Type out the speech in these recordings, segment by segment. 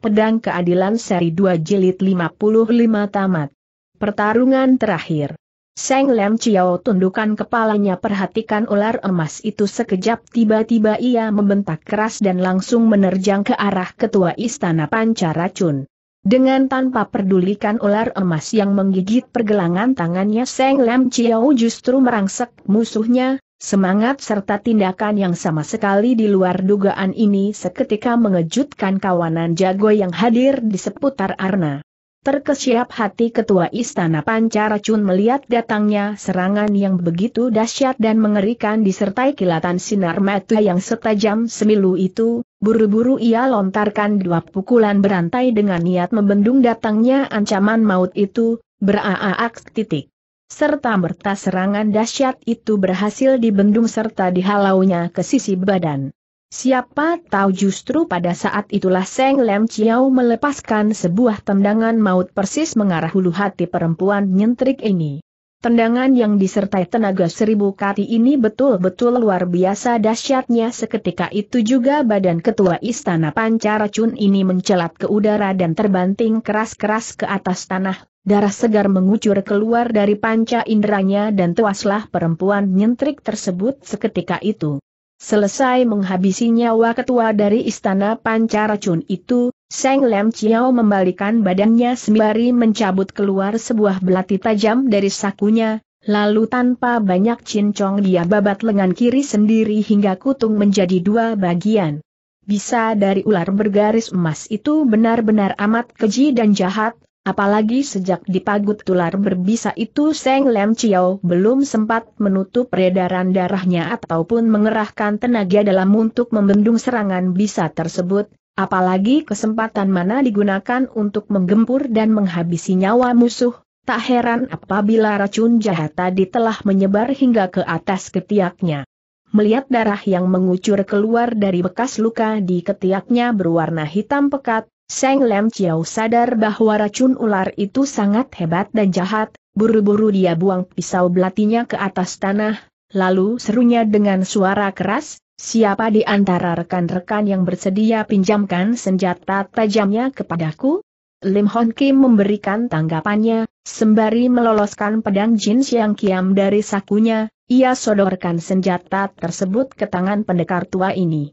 Pedang Keadilan Seri 2 Jilid 55 Tamat. Pertarungan terakhir. Seng Lem Chiao tundukkan kepalanya perhatikan ular emas itu sekejap tiba-tiba ia membentak keras dan langsung menerjang ke arah ketua istana Pancaracun. Dengan tanpa pedulikan ular emas yang menggigit pergelangan tangannya Seng Lem Chiao justru merangsek musuhnya, Semangat serta tindakan yang sama sekali di luar dugaan ini seketika mengejutkan kawanan jago yang hadir di seputar Arna. Terkesiap hati Ketua Istana Pancaracun melihat datangnya serangan yang begitu dahsyat dan mengerikan disertai kilatan sinar mata yang setajam semilu itu, buru-buru ia lontarkan dua pukulan berantai dengan niat membendung datangnya ancaman maut itu, beraaak titik serta merta serangan dahsyat itu berhasil dibendung serta dihalaunya ke sisi badan. Siapa tahu justru pada saat itulah Seng Lem Chiao melepaskan sebuah tendangan maut persis mengarah hulu hati perempuan nyentrik ini. Tendangan yang disertai tenaga seribu kati ini betul-betul luar biasa dahsyatnya seketika itu juga badan ketua istana pancaracun ini mencelat ke udara dan terbanting keras-keras ke atas tanah Darah segar mengucur keluar dari panca inderanya dan tewaslah perempuan nyentrik tersebut seketika itu. Selesai menghabisi nyawa ketua dari istana panca racun itu, Seng Lem Chiao membalikan badannya sembari mencabut keluar sebuah belati tajam dari sakunya, lalu tanpa banyak cincong dia babat lengan kiri sendiri hingga kutung menjadi dua bagian. Bisa dari ular bergaris emas itu benar-benar amat keji dan jahat, Apalagi sejak dipagut tular berbisa itu Seng Lem Chiao belum sempat menutup peredaran darahnya ataupun mengerahkan tenaga dalam untuk membendung serangan bisa tersebut, apalagi kesempatan mana digunakan untuk menggempur dan menghabisi nyawa musuh, tak heran apabila racun jahat tadi telah menyebar hingga ke atas ketiaknya. Melihat darah yang mengucur keluar dari bekas luka di ketiaknya berwarna hitam pekat, Seng Lem Chiao sadar bahwa racun ular itu sangat hebat dan jahat, buru-buru dia buang pisau belatinya ke atas tanah, lalu serunya dengan suara keras, siapa di antara rekan-rekan yang bersedia pinjamkan senjata tajamnya kepadaku? Lim Hon Kim memberikan tanggapannya, sembari meloloskan pedang Jin Siang Kiam dari sakunya, ia sodorkan senjata tersebut ke tangan pendekar tua ini.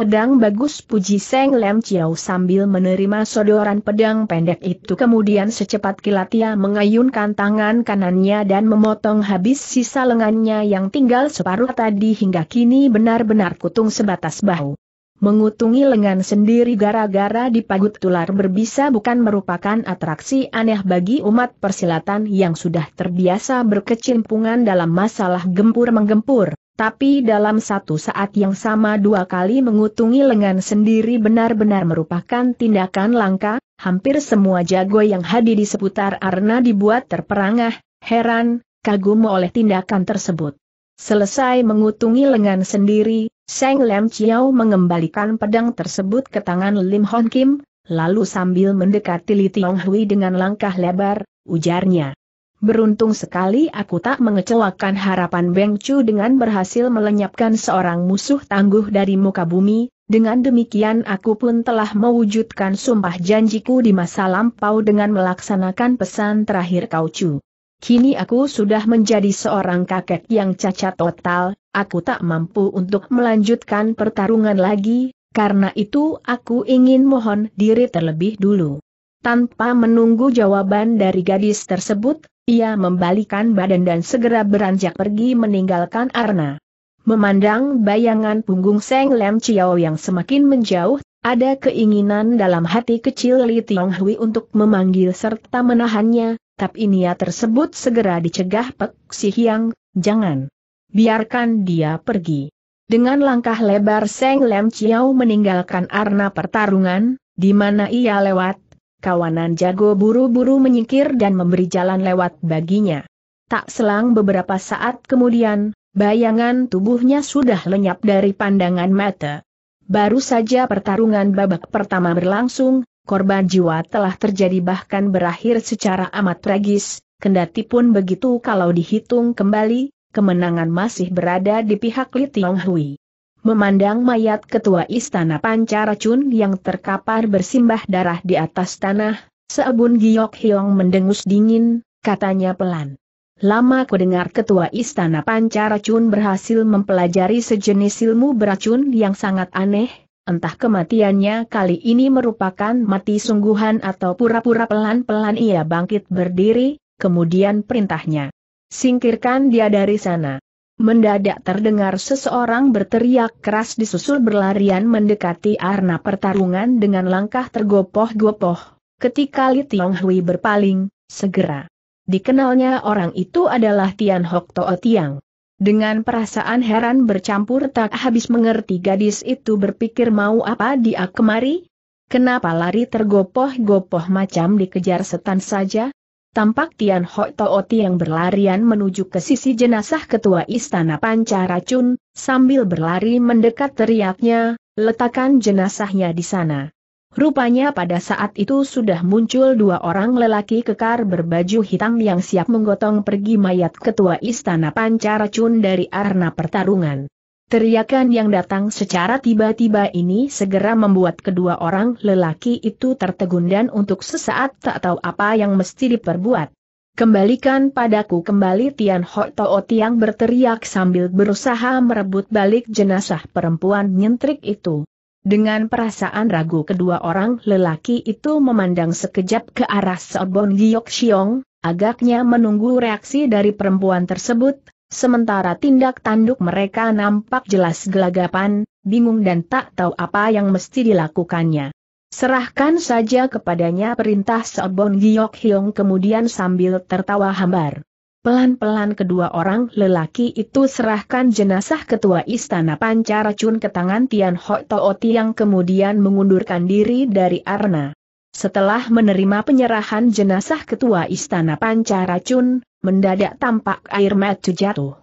Pedang bagus puji Seng Lem Chiao sambil menerima sodoran pedang pendek itu kemudian secepat kilat ia mengayunkan tangan kanannya dan memotong habis sisa lengannya yang tinggal separuh tadi hingga kini benar-benar kutung sebatas bahu. Mengutungi lengan sendiri gara-gara dipagut tular berbisa bukan merupakan atraksi aneh bagi umat persilatan yang sudah terbiasa berkecimpungan dalam masalah gempur-menggempur tapi dalam satu saat yang sama dua kali mengutungi lengan sendiri benar-benar merupakan tindakan langka, hampir semua jago yang hadir di seputar Arna dibuat terperangah, heran, kagum oleh tindakan tersebut. Selesai mengutungi lengan sendiri, Seng Lem Chiao mengembalikan pedang tersebut ke tangan Lim Hon Kim, lalu sambil mendekati Li Tiong Hui dengan langkah lebar, ujarnya. Beruntung sekali aku tak mengecewakan harapan Beng Chu dengan berhasil melenyapkan seorang musuh tangguh dari muka bumi, dengan demikian aku pun telah mewujudkan sumpah janjiku di masa lampau dengan melaksanakan pesan terakhir Kau Chu. Kini aku sudah menjadi seorang kakek yang cacat total, aku tak mampu untuk melanjutkan pertarungan lagi, karena itu aku ingin mohon diri terlebih dulu. Tanpa menunggu jawaban dari gadis tersebut, ia membalikan badan dan segera beranjak pergi meninggalkan Arna. Memandang bayangan punggung Seng Lem Chiao yang semakin menjauh, ada keinginan dalam hati kecil Li Tiong Hui untuk memanggil serta menahannya, tapi niat tersebut segera dicegah Pek Si Hiang, jangan. Biarkan dia pergi. Dengan langkah lebar Seng Lem Chiao meninggalkan arna pertarungan, di mana ia lewat, kawanan jago buru-buru menyingkir dan memberi jalan lewat baginya. Tak selang beberapa saat kemudian, bayangan tubuhnya sudah lenyap dari pandangan mata. Baru saja pertarungan babak pertama berlangsung, korban jiwa telah terjadi bahkan berakhir secara amat tragis, kendati pun begitu kalau dihitung kembali, kemenangan masih berada di pihak Li Tiong Hui. Memandang mayat ketua istana Pancaracun yang terkapar bersimbah darah di atas tanah, seabun Giok Hiong mendengus dingin, katanya pelan. Lama kudengar ketua istana Pancaracun berhasil mempelajari sejenis ilmu beracun yang sangat aneh, entah kematiannya kali ini merupakan mati sungguhan atau pura-pura pelan-pelan ia bangkit berdiri, kemudian perintahnya. Singkirkan dia dari sana. Mendadak terdengar seseorang berteriak keras disusul berlarian mendekati arena pertarungan dengan langkah tergopoh-gopoh. Ketika Li Tiong Hui berpaling, segera dikenalnya orang itu adalah Tian Hok Toa Tiang. Dengan perasaan heran bercampur tak habis mengerti gadis itu berpikir mau apa dia kemari? Kenapa lari tergopoh-gopoh macam dikejar setan saja? tampak Tian Ho Tooti yang berlarian menuju ke sisi jenazah ketua istana Pancaracun, sambil berlari mendekat teriaknya, letakkan jenazahnya di sana. Rupanya pada saat itu sudah muncul dua orang lelaki kekar berbaju hitam yang siap menggotong pergi mayat ketua istana Pancaracun dari arena pertarungan. Teriakan yang datang secara tiba-tiba ini segera membuat kedua orang lelaki itu tertegun dan untuk sesaat tak tahu apa yang mesti diperbuat. Kembalikan padaku kembali Tian Ho Tao Tiang berteriak sambil berusaha merebut balik jenazah perempuan nyentrik itu. Dengan perasaan ragu kedua orang lelaki itu memandang sekejap ke arah Sobon Giyok Xiong, agaknya menunggu reaksi dari perempuan tersebut, Sementara tindak tanduk mereka nampak jelas gelagapan, bingung dan tak tahu apa yang mesti dilakukannya. Serahkan saja kepadanya perintah Seobong Giok Hyong kemudian sambil tertawa hambar. Pelan-pelan kedua orang lelaki itu serahkan jenazah ketua istana pancaracun ke tangan Tian Hok Tooti yang kemudian mengundurkan diri dari Arna. Setelah menerima penyerahan jenazah Ketua Istana Pancaracun, mendadak tampak air mata jatuh.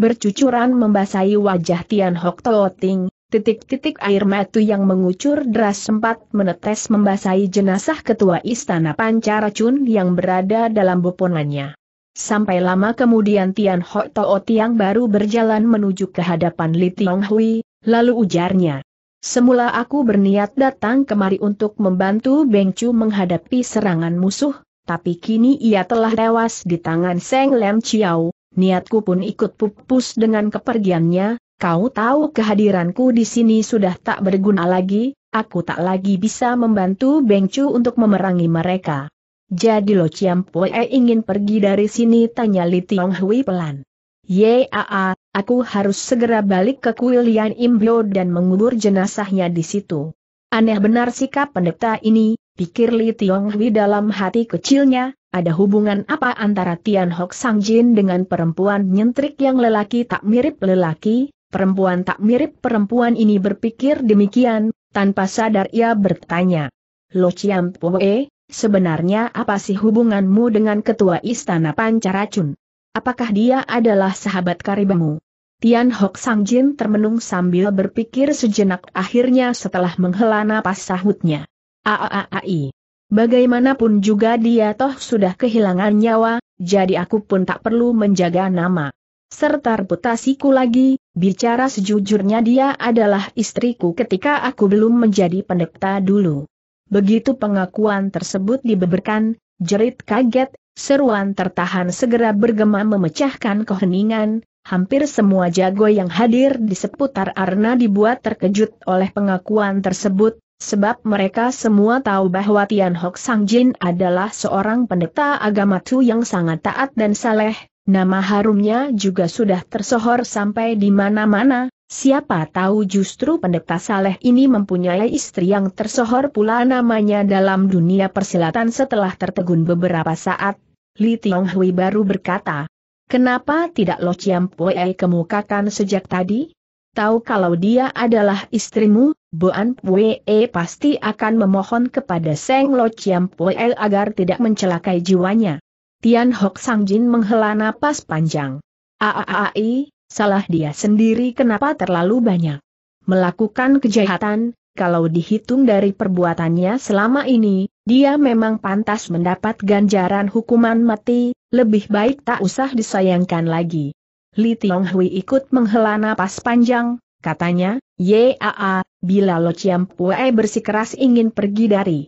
Bercucuran membasahi wajah Tian Hok Tooting, titik-titik air mata yang mengucur deras sempat menetes membasahi jenazah Ketua Istana Pancaracun yang berada dalam bopongannya. Sampai lama kemudian Tian Hok Tootiang baru berjalan menuju ke hadapan Li Tiong Hui, lalu ujarnya. Semula aku berniat datang kemari untuk membantu Beng Chu menghadapi serangan musuh, tapi kini ia telah tewas di tangan Seng Lem Chiao, niatku pun ikut pupus dengan kepergiannya, kau tahu kehadiranku di sini sudah tak berguna lagi, aku tak lagi bisa membantu Beng Chu untuk memerangi mereka. Jadi Lo Chiam Pue ingin pergi dari sini tanya Li Tiong Hui pelan. Yaa, aku harus segera balik ke kuil Lian Imblo dan mengubur jenazahnya di situ. Aneh benar sikap pendeta ini, pikir Li Tionghui dalam hati kecilnya, ada hubungan apa antara Tian Hok Sang Jin dengan perempuan nyentrik yang lelaki tak mirip lelaki, perempuan tak mirip perempuan ini berpikir demikian, tanpa sadar ia bertanya. Lo Chiam Poe, sebenarnya apa sih hubunganmu dengan ketua istana Pancaracun? Apakah dia adalah sahabat karibamu? Tian Hok Sang Jin termenung sambil berpikir sejenak akhirnya setelah menghela napas sahutnya. Aaai. Bagaimanapun juga dia toh sudah kehilangan nyawa, jadi aku pun tak perlu menjaga nama. Serta reputasiku lagi, bicara sejujurnya dia adalah istriku ketika aku belum menjadi pendeta dulu. Begitu pengakuan tersebut dibeberkan, jerit kaget, Seruan tertahan segera bergema memecahkan keheningan, hampir semua jago yang hadir di seputar Arna dibuat terkejut oleh pengakuan tersebut, sebab mereka semua tahu bahwa Tian Hok Sang Jin adalah seorang pendeta agama Tu yang sangat taat dan saleh, nama harumnya juga sudah tersohor sampai di mana-mana, siapa tahu justru pendeta saleh ini mempunyai istri yang tersohor pula namanya dalam dunia persilatan setelah tertegun beberapa saat Li Tiong Hui baru berkata, Kenapa tidak Lo Chiam Pue kemukakan sejak tadi? Tahu kalau dia adalah istrimu, Boan Pue pasti akan memohon kepada Seng Lo Chiam Pue agar tidak mencelakai jiwanya. Tian Hok Sang Jin menghela napas panjang. Aaai, salah dia sendiri kenapa terlalu banyak melakukan kejahatan, kalau dihitung dari perbuatannya selama ini, dia memang pantas mendapat ganjaran hukuman mati, lebih baik tak usah disayangkan lagi. Li Tiong ikut menghela napas panjang, katanya, Yaa, bila Lo Chiam Pue bersikeras ingin pergi dari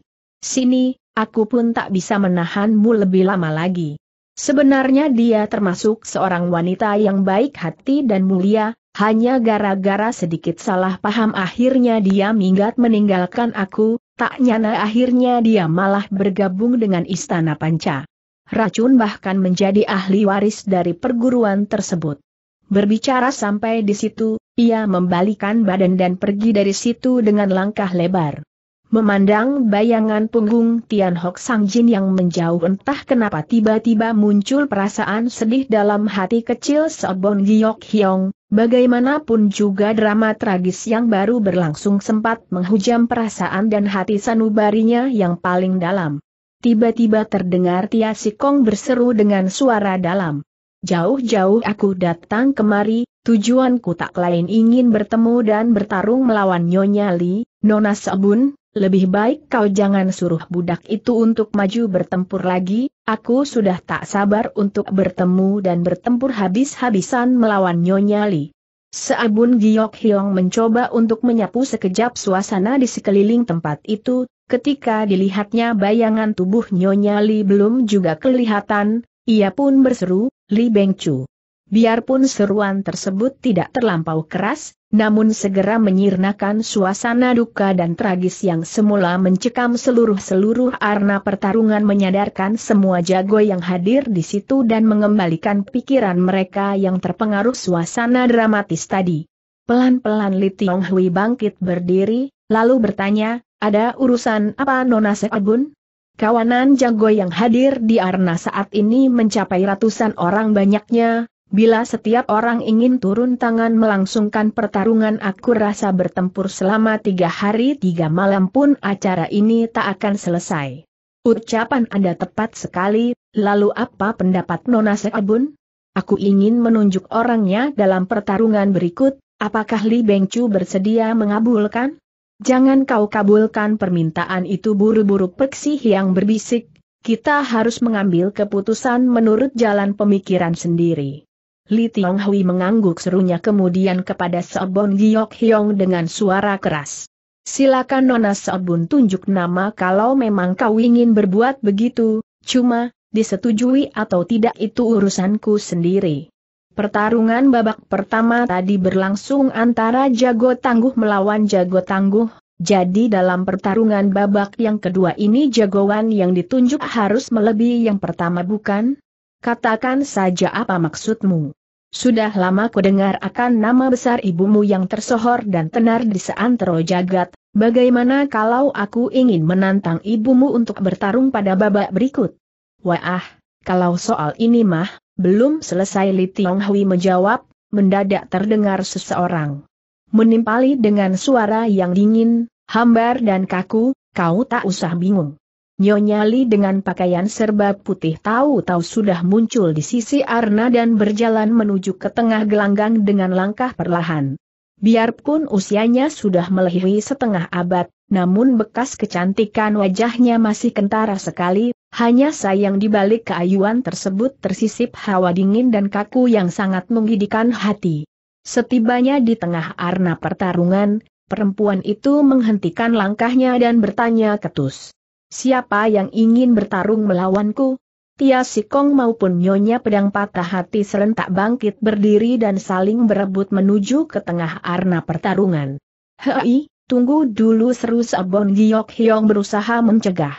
sini, aku pun tak bisa menahanmu lebih lama lagi. Sebenarnya dia termasuk seorang wanita yang baik hati dan mulia, hanya gara-gara sedikit salah paham akhirnya dia minggat meninggalkan aku, Tak nyana akhirnya dia malah bergabung dengan Istana Panca. Racun bahkan menjadi ahli waris dari perguruan tersebut. Berbicara sampai di situ, ia membalikan badan dan pergi dari situ dengan langkah lebar. Memandang bayangan punggung Tian Hok Sang Jin yang menjauh entah kenapa tiba-tiba muncul perasaan sedih dalam hati kecil Sobon Giok Hyong, bagaimanapun juga drama tragis yang baru berlangsung sempat menghujam perasaan dan hati sanubarinya yang paling dalam. Tiba-tiba terdengar Tia Sikong berseru dengan suara dalam. Jauh-jauh aku datang kemari, tujuanku tak lain ingin bertemu dan bertarung melawan Nyonya Li, Nona Sobun, lebih baik kau jangan suruh budak itu untuk maju bertempur lagi, aku sudah tak sabar untuk bertemu dan bertempur habis-habisan melawan Nyonya Li. Seabun Giok Hyong mencoba untuk menyapu sekejap suasana di sekeliling tempat itu, ketika dilihatnya bayangan tubuh Nyonya Li belum juga kelihatan, ia pun berseru, Li Bengcu. Biarpun seruan tersebut tidak terlampau keras, namun segera menyirnakan suasana duka dan tragis yang semula mencekam seluruh-seluruh arna pertarungan menyadarkan semua jago yang hadir di situ dan mengembalikan pikiran mereka yang terpengaruh suasana dramatis tadi. Pelan-pelan Li Tiong Hui bangkit berdiri, lalu bertanya, ada urusan apa Nona Seagun? Kawanan jago yang hadir di Arna saat ini mencapai ratusan orang banyaknya, Bila setiap orang ingin turun tangan melangsungkan pertarungan aku rasa bertempur selama tiga hari tiga malam pun acara ini tak akan selesai. Ucapan Anda tepat sekali, lalu apa pendapat Nona Seabun? Aku ingin menunjuk orangnya dalam pertarungan berikut, apakah Li Bengcu bersedia mengabulkan? Jangan kau kabulkan permintaan itu buru-buru peksih yang berbisik, kita harus mengambil keputusan menurut jalan pemikiran sendiri. Li Tiong Hui mengangguk serunya kemudian kepada Seobon Giok Hiong dengan suara keras. Silakan Nona Sobun tunjuk nama kalau memang kau ingin berbuat begitu, cuma, disetujui atau tidak itu urusanku sendiri. Pertarungan babak pertama tadi berlangsung antara jago tangguh melawan jago tangguh, jadi dalam pertarungan babak yang kedua ini jagoan yang ditunjuk harus melebihi yang pertama bukan? Katakan saja apa maksudmu. Sudah lama ku dengar akan nama besar ibumu yang tersohor dan tenar di seantero jagat, bagaimana kalau aku ingin menantang ibumu untuk bertarung pada babak berikut? Wah, kalau soal ini mah, belum selesai Li Tiong Hui menjawab, mendadak terdengar seseorang. Menimpali dengan suara yang dingin, hambar dan kaku, kau tak usah bingung. Nyonya Li dengan pakaian serba putih tahu-tahu sudah muncul di sisi Arna dan berjalan menuju ke tengah gelanggang dengan langkah perlahan. Biarpun usianya sudah melebihi setengah abad, namun bekas kecantikan wajahnya masih kentara sekali, hanya sayang di balik keayuan tersebut tersisip hawa dingin dan kaku yang sangat menggidikan hati. Setibanya di tengah arna pertarungan, perempuan itu menghentikan langkahnya dan bertanya ketus. Siapa yang ingin bertarung melawanku? Tia Sikong maupun Nyonya Pedang Patah Hati serentak bangkit berdiri dan saling berebut menuju ke tengah arena pertarungan. Hei, tunggu dulu seru Sabon Giok Hyong berusaha mencegah.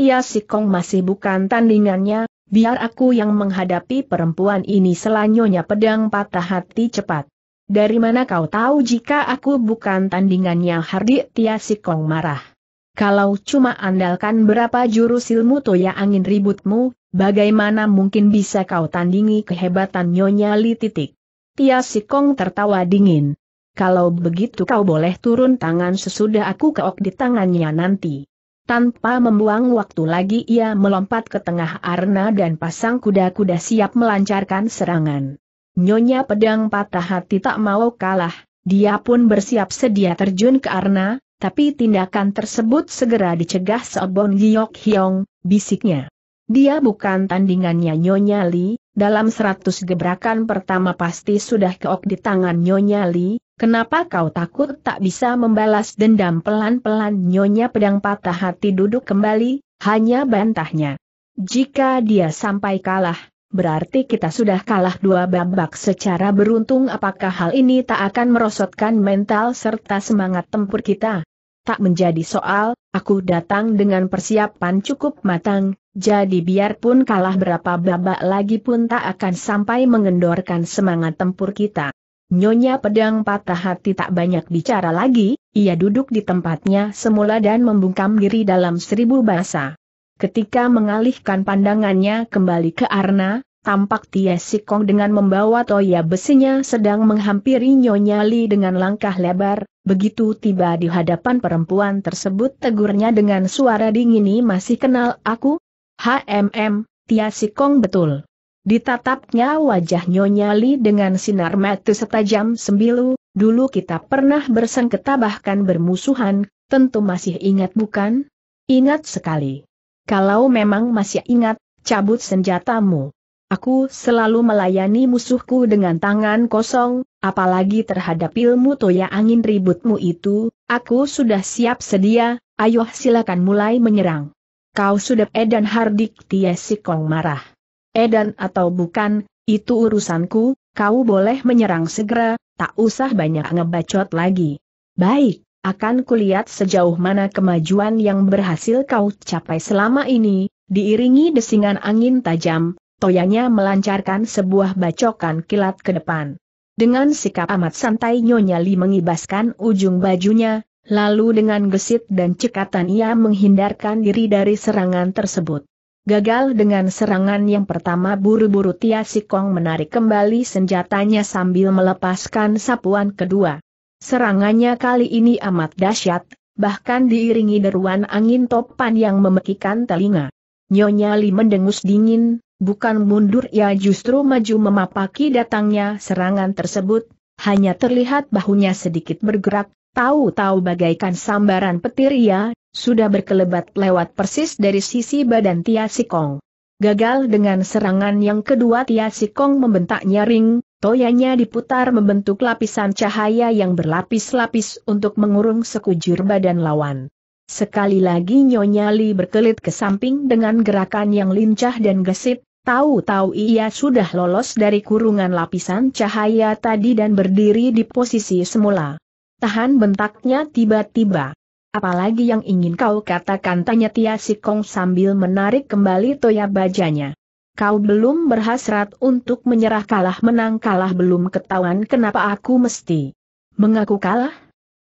Tia Sikong masih bukan tandingannya, biar aku yang menghadapi perempuan ini selanyonya pedang patah hati cepat. Dari mana kau tahu jika aku bukan tandingannya Hardi Tia Sikong marah. Kalau cuma andalkan berapa jurus ilmu toya angin ributmu, bagaimana mungkin bisa kau tandingi kehebatan Nyonya Li titik. Tia Sikong tertawa dingin. Kalau begitu kau boleh turun tangan sesudah aku keok di tangannya nanti. Tanpa membuang waktu lagi ia melompat ke tengah arena dan pasang kuda-kuda siap melancarkan serangan. Nyonya pedang patah hati tak mau kalah, dia pun bersiap sedia terjun ke arena. Tapi tindakan tersebut segera dicegah Seobon Giyok Hyong, bisiknya. Dia bukan tandingannya Nyonya Li, dalam seratus gebrakan pertama pasti sudah keok di tangan Nyonya Li, Kenapa kau takut tak bisa membalas dendam pelan-pelan nyonya pedang patah hati duduk kembali, hanya bantahnya. Jika dia sampai kalah, berarti kita sudah kalah dua babak secara beruntung apakah hal ini tak akan merosotkan mental serta semangat tempur kita? tak menjadi soal, aku datang dengan persiapan cukup matang, jadi biarpun kalah berapa babak lagi pun tak akan sampai mengendorkan semangat tempur kita. Nyonya pedang patah hati tak banyak bicara lagi, ia duduk di tempatnya semula dan membungkam diri dalam seribu bahasa. Ketika mengalihkan pandangannya kembali ke Arna, tampak Tia Sikong dengan membawa toya besinya sedang menghampiri Nyonya Li dengan langkah lebar, begitu tiba di hadapan perempuan tersebut tegurnya dengan suara dingin ini masih kenal aku? HMM, Tia Sikong betul. Ditatapnya wajah Nyonya Li dengan sinar mata setajam sembilu, dulu kita pernah bersengketa bahkan bermusuhan, tentu masih ingat bukan? Ingat sekali. Kalau memang masih ingat, cabut senjatamu. Aku selalu melayani musuhku dengan tangan kosong, apalagi terhadap ilmu toya angin ributmu itu, aku sudah siap sedia, ayo silakan mulai menyerang. Kau sudah Edan Hardik Tiesikong marah. Edan atau bukan, itu urusanku, kau boleh menyerang segera, tak usah banyak ngebacot lagi. Baik, akan kulihat sejauh mana kemajuan yang berhasil kau capai selama ini, diiringi desingan angin tajam, toyanya melancarkan sebuah bacokan kilat ke depan. Dengan sikap amat santai Nyonya Li mengibaskan ujung bajunya, lalu dengan gesit dan cekatan ia menghindarkan diri dari serangan tersebut. Gagal dengan serangan yang pertama buru-buru Tia Sikong menarik kembali senjatanya sambil melepaskan sapuan kedua. Serangannya kali ini amat dahsyat, bahkan diiringi deruan angin topan yang memekikan telinga. Nyonya Li mendengus dingin, Bukan mundur ia justru maju memapaki datangnya serangan tersebut, hanya terlihat bahunya sedikit bergerak, tahu-tahu bagaikan sambaran petir ia, sudah berkelebat lewat persis dari sisi badan Tia Sikong. Gagal dengan serangan yang kedua Tia Sikong membentak nyaring, toyanya diputar membentuk lapisan cahaya yang berlapis-lapis untuk mengurung sekujur badan lawan. Sekali lagi Nyonya Li berkelit ke samping dengan gerakan yang lincah dan gesit, Tahu-tahu ia sudah lolos dari kurungan lapisan cahaya tadi dan berdiri di posisi semula. Tahan bentaknya tiba-tiba. Apalagi yang ingin kau katakan tanya Tia Sikong sambil menarik kembali toya bajanya. Kau belum berhasrat untuk menyerah kalah menang kalah belum ketahuan kenapa aku mesti mengaku kalah?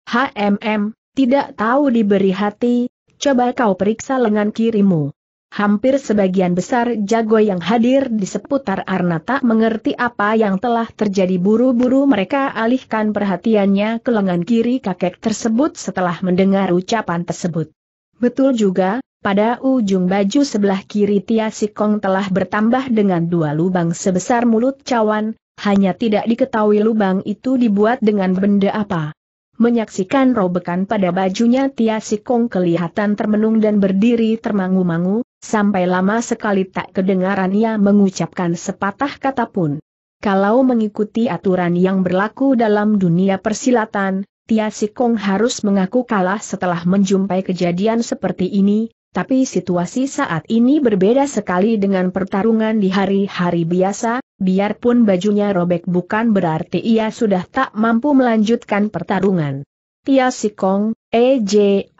HMM, tidak tahu diberi hati, coba kau periksa lengan kirimu. Hampir sebagian besar jago yang hadir di seputar Arna tak mengerti apa yang telah terjadi buru-buru mereka alihkan perhatiannya ke lengan kiri kakek tersebut setelah mendengar ucapan tersebut. Betul juga, pada ujung baju sebelah kiri Tia Sikong telah bertambah dengan dua lubang sebesar mulut cawan, hanya tidak diketahui lubang itu dibuat dengan benda apa. Menyaksikan robekan pada bajunya Tia Sikong kelihatan termenung dan berdiri termangu-mangu, sampai lama sekali tak kedengaran ia mengucapkan sepatah kata pun. Kalau mengikuti aturan yang berlaku dalam dunia persilatan, Tia Sikong harus mengaku kalah setelah menjumpai kejadian seperti ini, tapi situasi saat ini berbeda sekali dengan pertarungan di hari-hari biasa, biarpun bajunya robek bukan berarti ia sudah tak mampu melanjutkan pertarungan. Tia Sikong, Ej,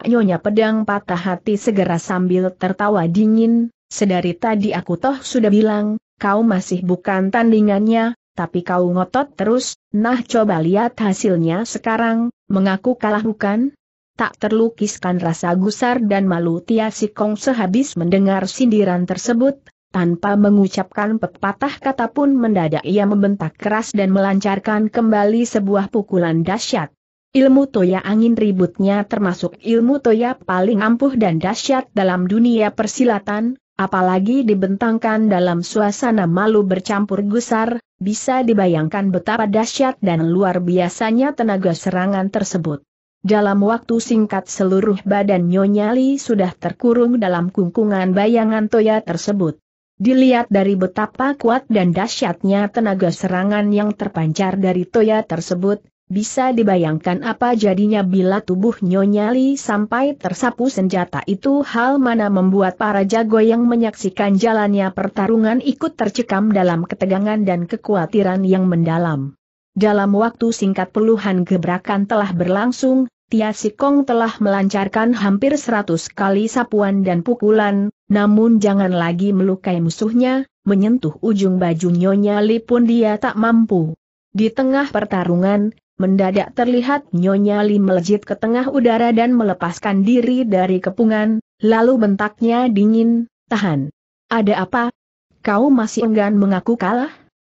Nyonya Pedang patah hati segera sambil tertawa dingin, sedari tadi aku toh sudah bilang, kau masih bukan tandingannya, tapi kau ngotot terus, nah coba lihat hasilnya sekarang, mengaku kalah bukan? Tak terlukiskan rasa gusar dan malu Tia Sikong sehabis mendengar sindiran tersebut, tanpa mengucapkan pepatah kata pun mendadak ia membentak keras dan melancarkan kembali sebuah pukulan dahsyat. Ilmu toya angin ributnya termasuk ilmu toya paling ampuh dan dahsyat dalam dunia persilatan, apalagi dibentangkan dalam suasana malu bercampur gusar, bisa dibayangkan betapa dahsyat dan luar biasanya tenaga serangan tersebut. Dalam waktu singkat seluruh badan Nyonyali sudah terkurung dalam kungkungan bayangan toya tersebut. Dilihat dari betapa kuat dan dahsyatnya tenaga serangan yang terpancar dari Toya tersebut, bisa dibayangkan apa jadinya bila tubuh Nyonya Li sampai tersapu senjata itu hal mana membuat para jago yang menyaksikan jalannya pertarungan ikut tercekam dalam ketegangan dan kekhawatiran yang mendalam. Dalam waktu singkat puluhan gebrakan telah berlangsung, Tia Sikong telah melancarkan hampir seratus kali sapuan dan pukulan, namun jangan lagi melukai musuhnya, menyentuh ujung baju Nyonya Li pun dia tak mampu. Di tengah pertarungan, mendadak terlihat Nyonya Li melejit ke tengah udara dan melepaskan diri dari kepungan, lalu bentaknya dingin, tahan. Ada apa? Kau masih enggan mengaku kalah?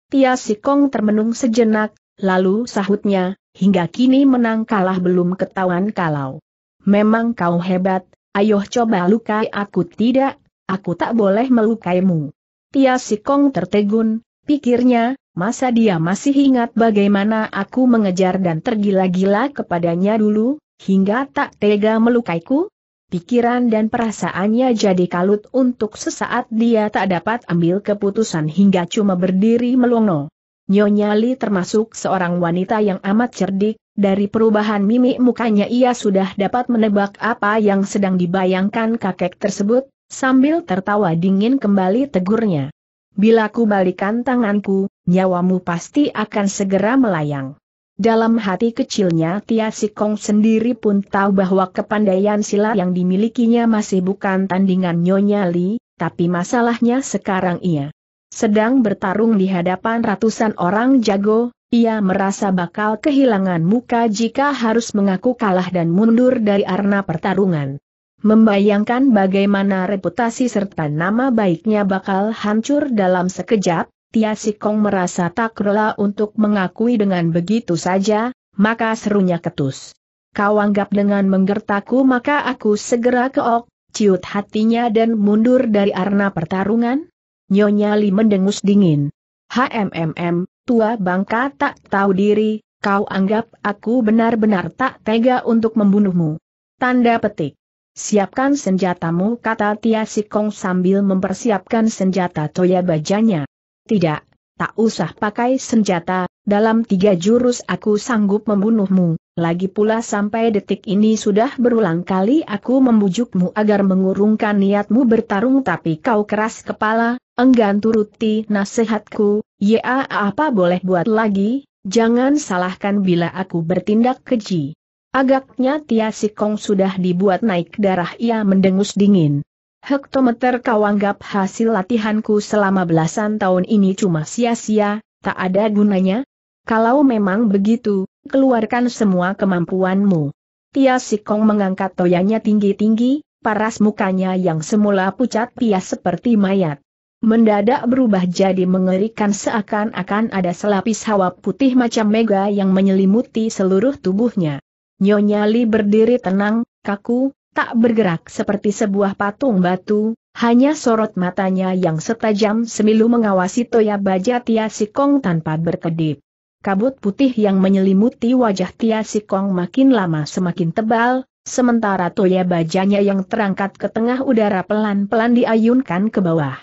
Tia Sikong termenung sejenak, lalu sahutnya, hingga kini menang kalah belum ketahuan kalau. Memang kau hebat, ayo coba lukai aku tidak, aku tak boleh melukaimu. Tia Sikong tertegun, pikirnya, Masa dia masih ingat bagaimana aku mengejar dan tergila-gila kepadanya dulu, hingga tak tega melukaiku? Pikiran dan perasaannya jadi kalut untuk sesaat dia tak dapat ambil keputusan hingga cuma berdiri melongo. Nyonya Li termasuk seorang wanita yang amat cerdik, dari perubahan mimik mukanya ia sudah dapat menebak apa yang sedang dibayangkan kakek tersebut, sambil tertawa dingin kembali tegurnya. Bila ku balikan tanganku, nyawamu pasti akan segera melayang. Dalam hati kecilnya Tia Sikong sendiri pun tahu bahwa kepandaian sila yang dimilikinya masih bukan tandingan Nyonya Li, tapi masalahnya sekarang ia sedang bertarung di hadapan ratusan orang jago, ia merasa bakal kehilangan muka jika harus mengaku kalah dan mundur dari arena pertarungan. Membayangkan bagaimana reputasi serta nama baiknya bakal hancur dalam sekejap, Tia Sikong merasa tak rela untuk mengakui dengan begitu saja, maka serunya ketus. Kau anggap dengan menggertaku maka aku segera keok, ciut hatinya dan mundur dari arena pertarungan? Nyonya Li mendengus dingin. HMMM, tua bangka tak tahu diri, kau anggap aku benar-benar tak tega untuk membunuhmu. Tanda petik. Siapkan senjatamu kata Tia Sikong sambil mempersiapkan senjata toya bajanya. Tidak, tak usah pakai senjata, dalam tiga jurus aku sanggup membunuhmu, lagi pula sampai detik ini sudah berulang kali aku membujukmu agar mengurungkan niatmu bertarung tapi kau keras kepala, enggan turuti nasihatku, ya apa boleh buat lagi, jangan salahkan bila aku bertindak keji. Agaknya Tia Sikong sudah dibuat naik darah ia mendengus dingin. Hektometer kau anggap hasil latihanku selama belasan tahun ini cuma sia-sia, tak ada gunanya? Kalau memang begitu, keluarkan semua kemampuanmu. Tia Sikong mengangkat toyanya tinggi-tinggi, paras mukanya yang semula pucat pias seperti mayat. Mendadak berubah jadi mengerikan seakan-akan ada selapis hawa putih macam mega yang menyelimuti seluruh tubuhnya. Nyonya Li berdiri tenang, kaku, tak bergerak seperti sebuah patung batu, hanya sorot matanya yang setajam semilu mengawasi Toya Baja Tia Sikong tanpa berkedip. Kabut putih yang menyelimuti wajah Tia Sikong makin lama semakin tebal, sementara Toya Bajanya yang terangkat ke tengah udara pelan-pelan diayunkan ke bawah.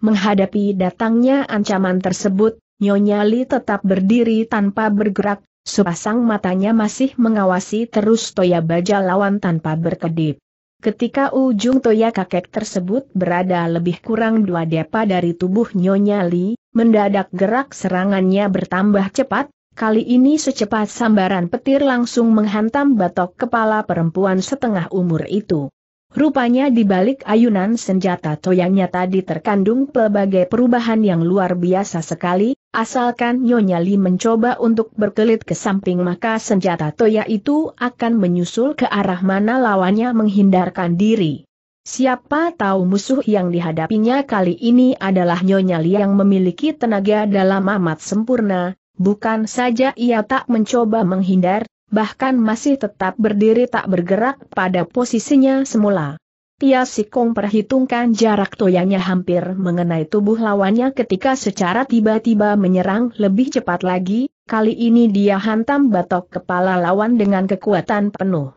Menghadapi datangnya ancaman tersebut, Nyonya Li tetap berdiri tanpa bergerak, Sepasang matanya masih mengawasi terus Toya Baja lawan tanpa berkedip. Ketika ujung Toya kakek tersebut berada lebih kurang dua depa dari tubuh Nyonya Li, mendadak gerak serangannya bertambah cepat, kali ini secepat sambaran petir langsung menghantam batok kepala perempuan setengah umur itu. Rupanya di balik ayunan senjata Toyanya tadi terkandung pelbagai perubahan yang luar biasa sekali, Asalkan Nyonya Li mencoba untuk berkelit ke samping maka senjata toya itu akan menyusul ke arah mana lawannya menghindarkan diri. Siapa tahu musuh yang dihadapinya kali ini adalah Nyonya Li yang memiliki tenaga dalam amat sempurna, bukan saja ia tak mencoba menghindar, bahkan masih tetap berdiri tak bergerak pada posisinya semula. Pia Sikong perhitungkan jarak toyanya hampir mengenai tubuh lawannya ketika secara tiba-tiba menyerang lebih cepat lagi, kali ini dia hantam batok kepala lawan dengan kekuatan penuh.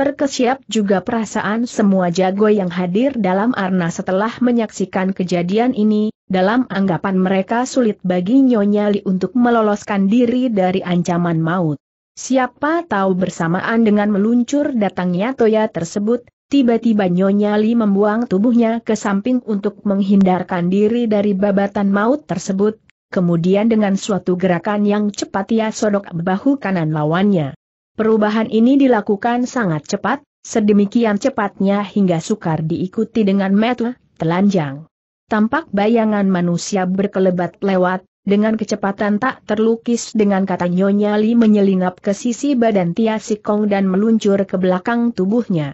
Terkesiap juga perasaan semua jago yang hadir dalam arna setelah menyaksikan kejadian ini, dalam anggapan mereka sulit bagi Nyonya Li untuk meloloskan diri dari ancaman maut. Siapa tahu bersamaan dengan meluncur datangnya Toya tersebut, Tiba-tiba Nyonya Li membuang tubuhnya ke samping untuk menghindarkan diri dari babatan maut tersebut, kemudian dengan suatu gerakan yang cepat ia sodok bahu kanan lawannya. Perubahan ini dilakukan sangat cepat, sedemikian cepatnya hingga sukar diikuti dengan mata telanjang. Tampak bayangan manusia berkelebat lewat, dengan kecepatan tak terlukis dengan kata Nyonya Li menyelinap ke sisi badan Tia Sikong dan meluncur ke belakang tubuhnya.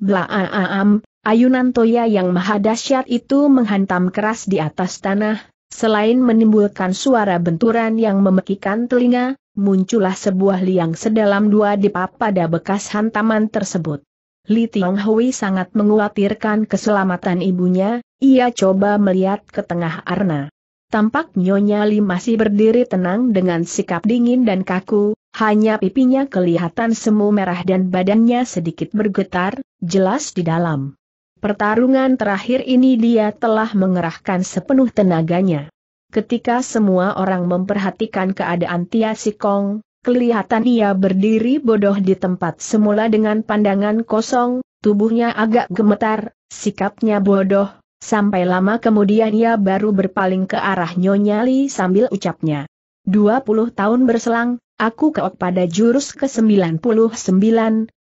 Blaaam, ayunan toya yang maha dahsyat itu menghantam keras di atas tanah, selain menimbulkan suara benturan yang memekikan telinga, muncullah sebuah liang sedalam dua dipa pada bekas hantaman tersebut. Li Tiong Hui sangat menguatirkan keselamatan ibunya, ia coba melihat ke tengah Arna. Tampak Nyonya Li masih berdiri tenang dengan sikap dingin dan kaku, hanya pipinya kelihatan semu merah dan badannya sedikit bergetar, jelas di dalam. Pertarungan terakhir ini dia telah mengerahkan sepenuh tenaganya. Ketika semua orang memperhatikan keadaan Tia Sikong, kelihatan ia berdiri bodoh di tempat semula dengan pandangan kosong, tubuhnya agak gemetar, sikapnya bodoh, sampai lama kemudian ia baru berpaling ke arah Nyonya Li sambil ucapnya. 20 tahun berselang, Aku keok pada jurus ke-99,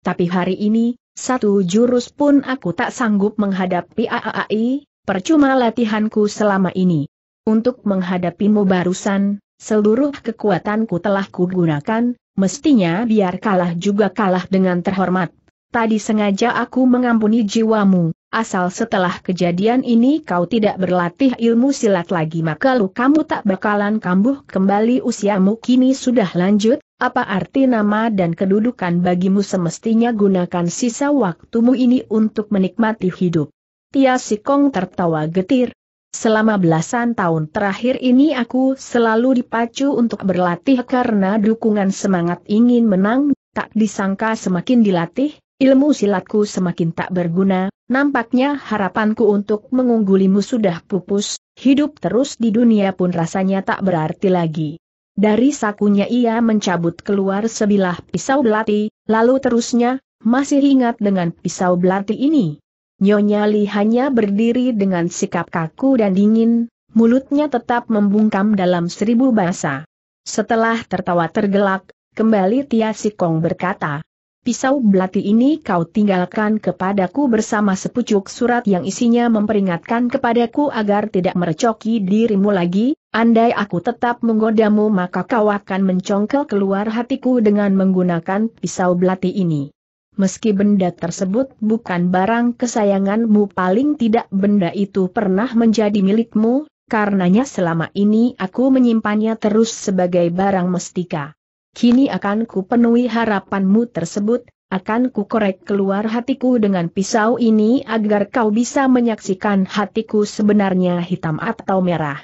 tapi hari ini, satu jurus pun aku tak sanggup menghadapi AAI, percuma latihanku selama ini. Untuk menghadapimu barusan, seluruh kekuatanku telah kugunakan, mestinya biar kalah juga kalah dengan terhormat. Tadi sengaja aku mengampuni jiwamu, Asal setelah kejadian ini kau tidak berlatih ilmu silat lagi maka lu kamu tak bakalan kambuh kembali usiamu kini sudah lanjut, apa arti nama dan kedudukan bagimu semestinya gunakan sisa waktumu ini untuk menikmati hidup. Tia Sikong tertawa getir. Selama belasan tahun terakhir ini aku selalu dipacu untuk berlatih karena dukungan semangat ingin menang, tak disangka semakin dilatih, ilmu silatku semakin tak berguna, Nampaknya harapanku untuk mengunggulimu sudah pupus, hidup terus di dunia pun rasanya tak berarti lagi. Dari sakunya ia mencabut keluar sebilah pisau belati, lalu terusnya, masih ingat dengan pisau belati ini. Nyonya Li hanya berdiri dengan sikap kaku dan dingin, mulutnya tetap membungkam dalam seribu bahasa. Setelah tertawa tergelak, kembali Tia Sikong berkata, Pisau belati ini kau tinggalkan kepadaku bersama sepucuk surat yang isinya memperingatkan kepadaku agar tidak merecoki dirimu lagi, andai aku tetap menggodamu maka kau akan mencongkel keluar hatiku dengan menggunakan pisau belati ini. Meski benda tersebut bukan barang kesayanganmu paling tidak benda itu pernah menjadi milikmu, karenanya selama ini aku menyimpannya terus sebagai barang mestika kini akan ku penuhi harapanmu tersebut, akan ku korek keluar hatiku dengan pisau ini agar kau bisa menyaksikan hatiku sebenarnya hitam atau merah.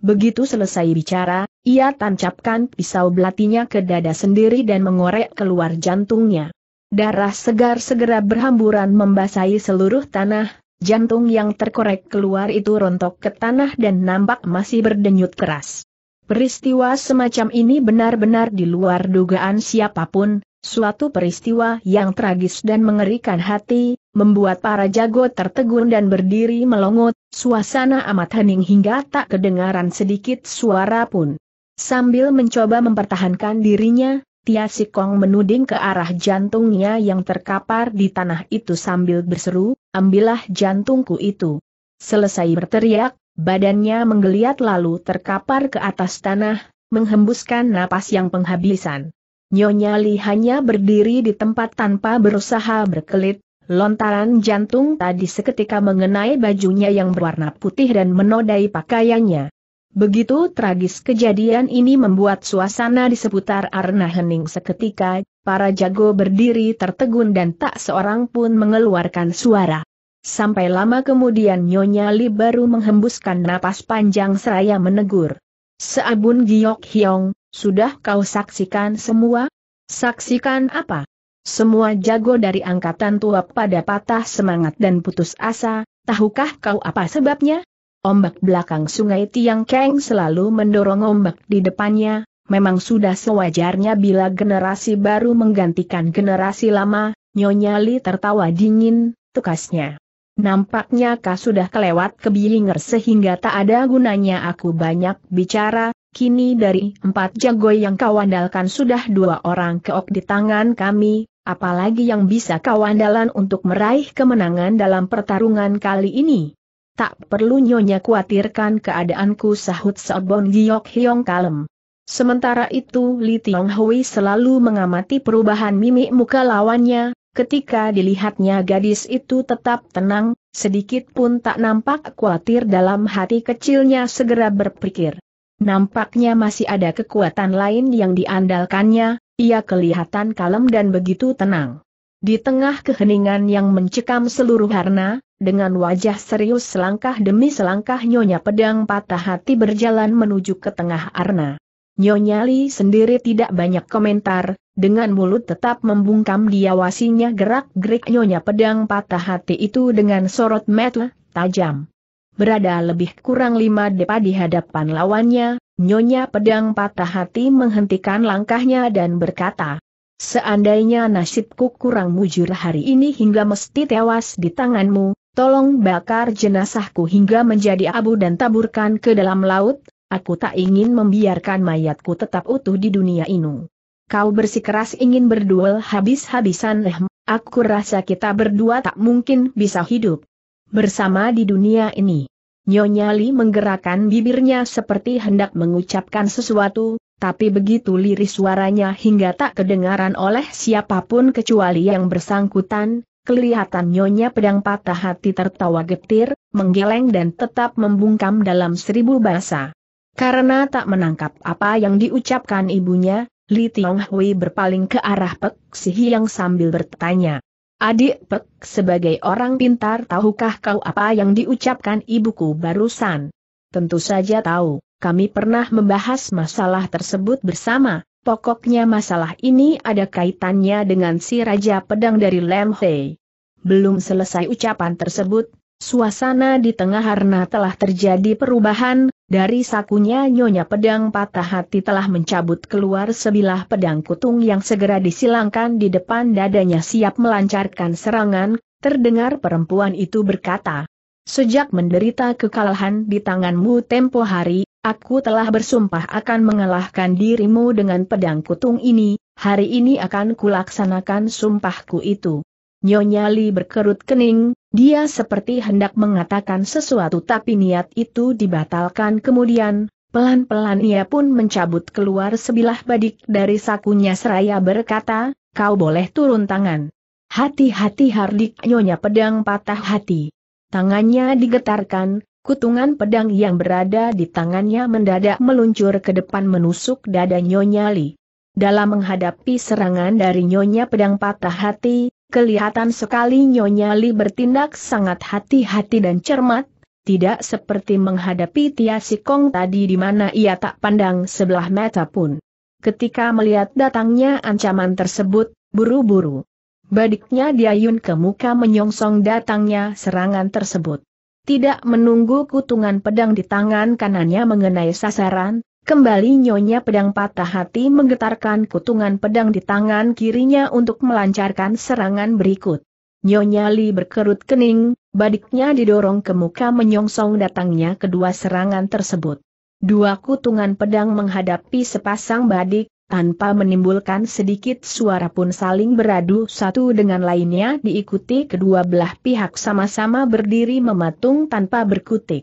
Begitu selesai bicara, ia tancapkan pisau belatinya ke dada sendiri dan mengorek keluar jantungnya. Darah segar segera berhamburan membasahi seluruh tanah, jantung yang terkorek keluar itu rontok ke tanah dan nampak masih berdenyut keras. Peristiwa semacam ini benar-benar di luar dugaan siapapun, suatu peristiwa yang tragis dan mengerikan hati, membuat para jago tertegun dan berdiri melongot, suasana amat hening hingga tak kedengaran sedikit suara pun. Sambil mencoba mempertahankan dirinya, Tia Sikong menuding ke arah jantungnya yang terkapar di tanah itu sambil berseru, ambillah jantungku itu. Selesai berteriak, Badannya menggeliat lalu terkapar ke atas tanah, menghembuskan napas yang penghabisan. Nyonya Li hanya berdiri di tempat tanpa berusaha berkelit, lontaran jantung tadi seketika mengenai bajunya yang berwarna putih dan menodai pakaiannya. Begitu tragis kejadian ini membuat suasana di seputar arena hening seketika, para jago berdiri tertegun dan tak seorang pun mengeluarkan suara. Sampai lama kemudian Nyonya Li baru menghembuskan napas panjang seraya menegur. Seabun Giok Hyong, sudah kau saksikan semua? Saksikan apa? Semua jago dari angkatan tua pada patah semangat dan putus asa, tahukah kau apa sebabnya? Ombak belakang sungai Tiang Keng selalu mendorong ombak di depannya, Memang sudah sewajarnya bila generasi baru menggantikan generasi lama, Nyonya Li tertawa dingin, tukasnya. Nampaknya kau sudah kelewat kebinger sehingga tak ada gunanya aku banyak bicara, kini dari empat jago yang kau andalkan sudah dua orang keok di tangan kami, apalagi yang bisa kau andalan untuk meraih kemenangan dalam pertarungan kali ini. Tak perlu nyonya khawatirkan keadaanku sahut Sobon Giok Hyong kalem. Sementara itu Li Tiong Hui selalu mengamati perubahan mimik muka lawannya, Ketika dilihatnya gadis itu tetap tenang, sedikit pun tak nampak khawatir dalam hati kecilnya segera berpikir. Nampaknya masih ada kekuatan lain yang diandalkannya, ia kelihatan kalem dan begitu tenang. Di tengah keheningan yang mencekam seluruh harna, dengan wajah serius selangkah demi selangkah nyonya pedang patah hati berjalan menuju ke tengah arna. Nyonya Li sendiri tidak banyak komentar, dengan mulut tetap membungkam diawasinya gerak-gerik Nyonya pedang patah hati itu dengan sorot mata tajam. Berada lebih kurang lima depa di hadapan lawannya, Nyonya pedang patah hati menghentikan langkahnya dan berkata, Seandainya nasibku kurang mujur hari ini hingga mesti tewas di tanganmu, tolong bakar jenazahku hingga menjadi abu dan taburkan ke dalam laut, Aku tak ingin membiarkan mayatku tetap utuh di dunia ini. Kau bersikeras ingin berduel habis-habisan eh, aku rasa kita berdua tak mungkin bisa hidup bersama di dunia ini. Nyonya Li menggerakkan bibirnya seperti hendak mengucapkan sesuatu, tapi begitu lirih suaranya hingga tak kedengaran oleh siapapun kecuali yang bersangkutan, kelihatan Nyonya pedang patah hati tertawa getir, menggeleng dan tetap membungkam dalam seribu bahasa. Karena tak menangkap apa yang diucapkan ibunya, Li Tiong Hui berpaling ke arah Pek Si Hiang sambil bertanya. Adik Pek, sebagai orang pintar tahukah kau apa yang diucapkan ibuku barusan? Tentu saja tahu, kami pernah membahas masalah tersebut bersama, pokoknya masalah ini ada kaitannya dengan si Raja Pedang dari Lam Hei. Belum selesai ucapan tersebut, suasana di tengah harna telah terjadi perubahan, dari sakunya Nyonya Pedang Patah Hati telah mencabut keluar sebilah pedang kutung yang segera disilangkan di depan dadanya siap melancarkan serangan, terdengar perempuan itu berkata, Sejak menderita kekalahan di tanganmu tempo hari, aku telah bersumpah akan mengalahkan dirimu dengan pedang kutung ini, hari ini akan kulaksanakan sumpahku itu. Nyonya Li berkerut kening, dia seperti hendak mengatakan sesuatu tapi niat itu dibatalkan kemudian, pelan-pelan ia pun mencabut keluar sebilah badik dari sakunya seraya berkata, kau boleh turun tangan. Hati-hati hardik nyonya pedang patah hati. Tangannya digetarkan, Kutungan pedang yang berada di tangannya mendadak meluncur ke depan menusuk dada Nyonya Li. Dalam menghadapi serangan dari Nyonya Pedang Patah Hati, Kelihatan sekali Nyonya Li bertindak sangat hati-hati dan cermat, tidak seperti menghadapi Tia Sikong tadi di mana ia tak pandang sebelah mata pun. Ketika melihat datangnya ancaman tersebut, buru-buru. Badiknya diayun ke muka menyongsong datangnya serangan tersebut. Tidak menunggu kutungan pedang di tangan kanannya mengenai sasaran, Kembali nyonya pedang patah hati menggetarkan kutungan pedang di tangan kirinya untuk melancarkan serangan berikut. Nyonya Li berkerut kening, badiknya didorong ke muka menyongsong datangnya kedua serangan tersebut. Dua kutungan pedang menghadapi sepasang badik, tanpa menimbulkan sedikit suara pun saling beradu satu dengan lainnya diikuti kedua belah pihak sama-sama berdiri mematung tanpa berkutik.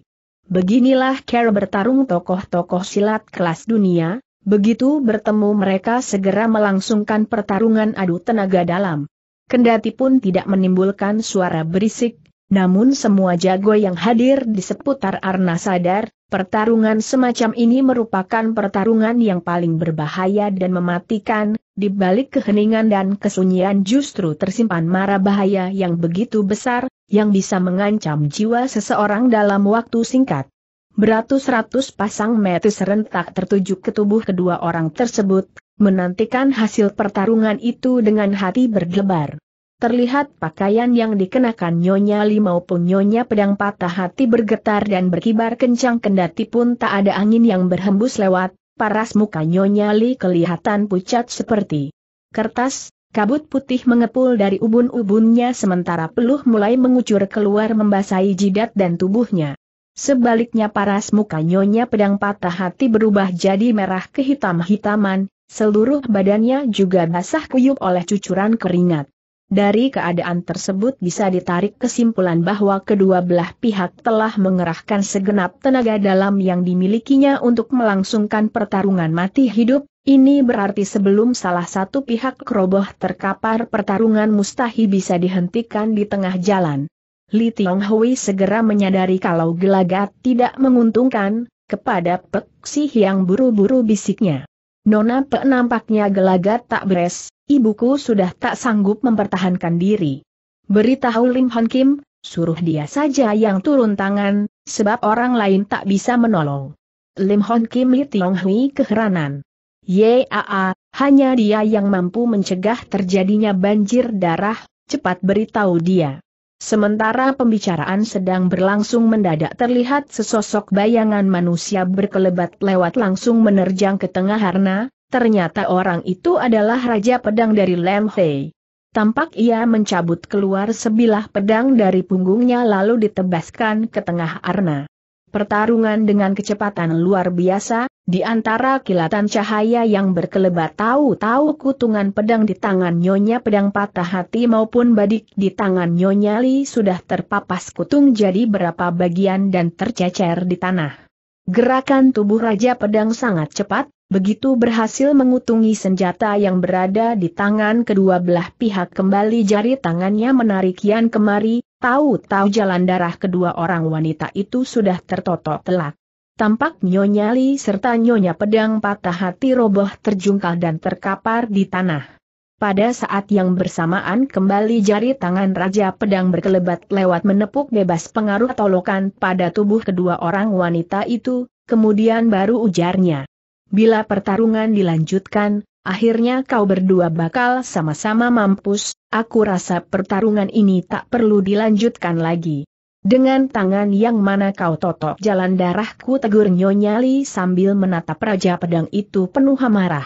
Beginilah cara bertarung tokoh-tokoh silat kelas dunia, begitu bertemu mereka segera melangsungkan pertarungan adu tenaga dalam. Kendati pun tidak menimbulkan suara berisik, namun semua jago yang hadir di seputar Arna sadar, pertarungan semacam ini merupakan pertarungan yang paling berbahaya dan mematikan, di balik keheningan dan kesunyian justru tersimpan mara bahaya yang begitu besar, yang bisa mengancam jiwa seseorang dalam waktu singkat. Beratus-ratus pasang mata serentak tertuju ke tubuh kedua orang tersebut, menantikan hasil pertarungan itu dengan hati berdebar. Terlihat pakaian yang dikenakan Nyonya Li maupun Nyonya Pedang patah hati bergetar dan berkibar kencang kendati pun tak ada angin yang berhembus lewat, paras muka Nyonya Li kelihatan pucat seperti kertas, kabut putih mengepul dari ubun-ubunnya sementara peluh mulai mengucur keluar membasahi jidat dan tubuhnya. Sebaliknya paras muka nyonya pedang patah hati berubah jadi merah kehitam-hitaman, seluruh badannya juga basah kuyup oleh cucuran keringat. Dari keadaan tersebut bisa ditarik kesimpulan bahwa kedua belah pihak telah mengerahkan segenap tenaga dalam yang dimilikinya untuk melangsungkan pertarungan mati hidup, ini berarti sebelum salah satu pihak keroboh terkapar pertarungan mustahil bisa dihentikan di tengah jalan. Li Hui segera menyadari kalau gelagat tidak menguntungkan, kepada peksi yang buru-buru bisiknya. Nona Pek nampaknya gelagat tak beres, ibuku sudah tak sanggup mempertahankan diri. Beritahu Lim Hon Kim, suruh dia saja yang turun tangan, sebab orang lain tak bisa menolong. Lim Hon Kim Li Hui keheranan. Yaa, hanya dia yang mampu mencegah terjadinya banjir darah, cepat beritahu dia. Sementara pembicaraan sedang berlangsung mendadak terlihat sesosok bayangan manusia berkelebat lewat langsung menerjang ke tengah Harna, ternyata orang itu adalah Raja Pedang dari Lam Hei. Tampak ia mencabut keluar sebilah pedang dari punggungnya lalu ditebaskan ke tengah Arna. Pertarungan dengan kecepatan luar biasa, di antara kilatan cahaya yang berkelebat tahu-tahu kutungan pedang di tangan Nyonya pedang patah hati maupun badik di tangan Nyonya Li sudah terpapas kutung jadi berapa bagian dan tercecer di tanah. Gerakan tubuh Raja Pedang sangat cepat, begitu berhasil mengutungi senjata yang berada di tangan kedua belah pihak kembali jari tangannya menarik Yan kemari, tahu-tahu jalan darah kedua orang wanita itu sudah tertotok telak. Tampak Nyonya Li serta Nyonya Pedang patah hati roboh terjungkal dan terkapar di tanah. Pada saat yang bersamaan kembali jari tangan Raja Pedang berkelebat lewat menepuk bebas pengaruh tolokan pada tubuh kedua orang wanita itu, kemudian baru ujarnya. Bila pertarungan dilanjutkan, akhirnya kau berdua bakal sama-sama mampus, aku rasa pertarungan ini tak perlu dilanjutkan lagi. Dengan tangan yang mana kau totok jalan darahku tegur nyonyali sambil menatap Raja Pedang itu penuh amarah.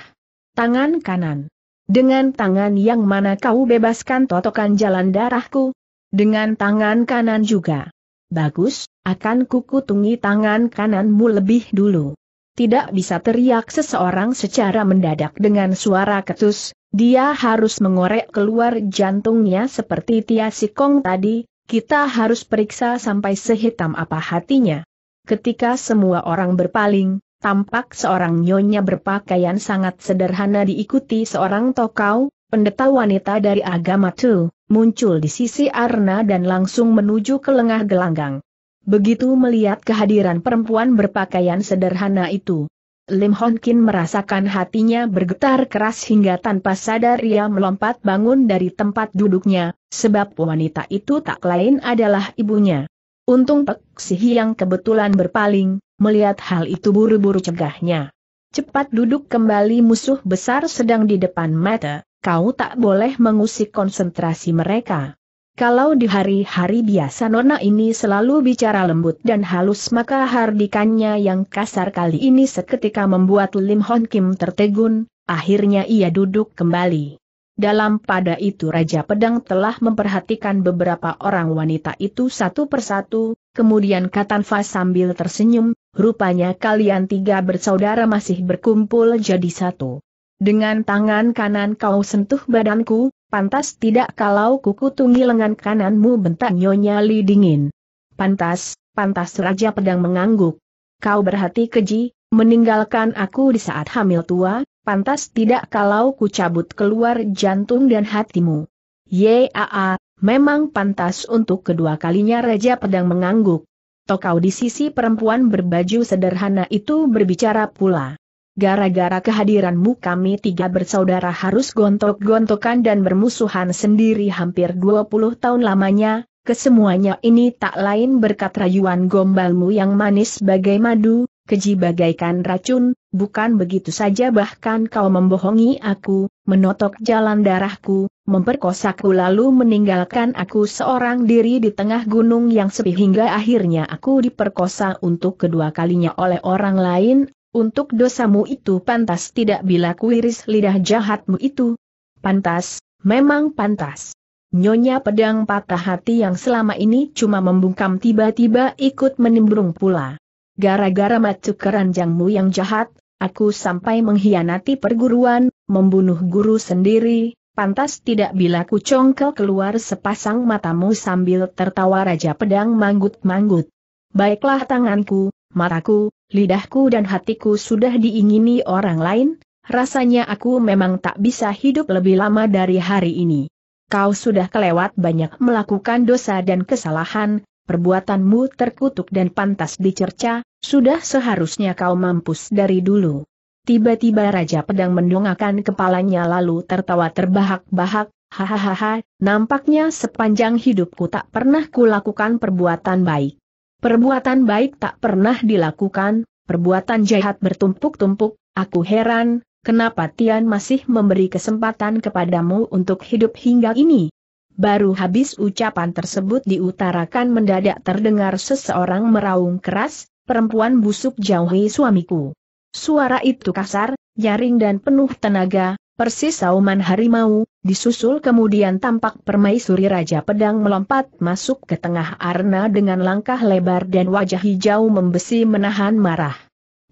Tangan kanan. Dengan tangan yang mana kau bebaskan totokan jalan darahku. Dengan tangan kanan juga. Bagus, akan kukutungi tangan kananmu lebih dulu tidak bisa teriak seseorang secara mendadak dengan suara ketus, dia harus mengorek keluar jantungnya seperti Tia Sikong tadi, kita harus periksa sampai sehitam apa hatinya. Ketika semua orang berpaling, tampak seorang nyonya berpakaian sangat sederhana diikuti seorang tokau, pendeta wanita dari agama Tu, muncul di sisi Arna dan langsung menuju ke lengah gelanggang begitu melihat kehadiran perempuan berpakaian sederhana itu. Lim Honkin merasakan hatinya bergetar keras hingga tanpa sadar ia melompat bangun dari tempat duduknya, sebab wanita itu tak lain adalah ibunya. Untung Pek Sihi yang kebetulan berpaling, melihat hal itu buru-buru cegahnya. Cepat duduk kembali musuh besar sedang di depan mata, kau tak boleh mengusik konsentrasi mereka. Kalau di hari-hari biasa Nona ini selalu bicara lembut dan halus maka hardikannya yang kasar kali ini seketika membuat Lim Hon Kim tertegun, akhirnya ia duduk kembali. Dalam pada itu Raja Pedang telah memperhatikan beberapa orang wanita itu satu persatu, kemudian Katanfa sambil tersenyum, rupanya kalian tiga bersaudara masih berkumpul jadi satu. Dengan tangan kanan kau sentuh badanku, pantas tidak kalau kuku kukutungi lengan kananmu bentak Nyonya Li dingin. Pantas, pantas Raja Pedang mengangguk. Kau berhati keji, meninggalkan aku di saat hamil tua, pantas tidak kalau kucabut keluar jantung dan hatimu. Yaa, memang pantas untuk kedua kalinya Raja Pedang mengangguk. Tokau di sisi perempuan berbaju sederhana itu berbicara pula gara-gara kehadiranmu kami tiga bersaudara harus gontok-gontokan dan bermusuhan sendiri hampir 20 tahun lamanya, kesemuanya ini tak lain berkat rayuan gombalmu yang manis bagai madu, keji bagaikan racun, bukan begitu saja bahkan kau membohongi aku, menotok jalan darahku, memperkosaku lalu meninggalkan aku seorang diri di tengah gunung yang sepi hingga akhirnya aku diperkosa untuk kedua kalinya oleh orang lain, untuk dosamu itu pantas tidak bila kuiris lidah jahatmu itu? Pantas, memang pantas. Nyonya pedang patah hati yang selama ini cuma membungkam tiba-tiba ikut menimbrung pula. Gara-gara matu keranjangmu yang jahat, aku sampai mengkhianati perguruan, membunuh guru sendiri, pantas tidak bila ku congkel keluar sepasang matamu sambil tertawa Raja Pedang manggut-manggut. Baiklah tanganku, mataku, lidahku dan hatiku sudah diingini orang lain, rasanya aku memang tak bisa hidup lebih lama dari hari ini. Kau sudah kelewat banyak melakukan dosa dan kesalahan, perbuatanmu terkutuk dan pantas dicerca, sudah seharusnya kau mampus dari dulu. Tiba-tiba Raja Pedang mendongakkan kepalanya lalu tertawa terbahak-bahak, hahaha, nampaknya sepanjang hidupku tak pernah kulakukan perbuatan baik. Perbuatan baik tak pernah dilakukan, perbuatan jahat bertumpuk-tumpuk, aku heran, kenapa Tian masih memberi kesempatan kepadamu untuk hidup hingga ini? Baru habis ucapan tersebut diutarakan mendadak terdengar seseorang meraung keras, perempuan busuk jauhi suamiku. Suara itu kasar, nyaring dan penuh tenaga, Persis sauman harimau, disusul kemudian tampak permaisuri Raja Pedang melompat masuk ke tengah arena dengan langkah lebar dan wajah hijau membesi menahan marah.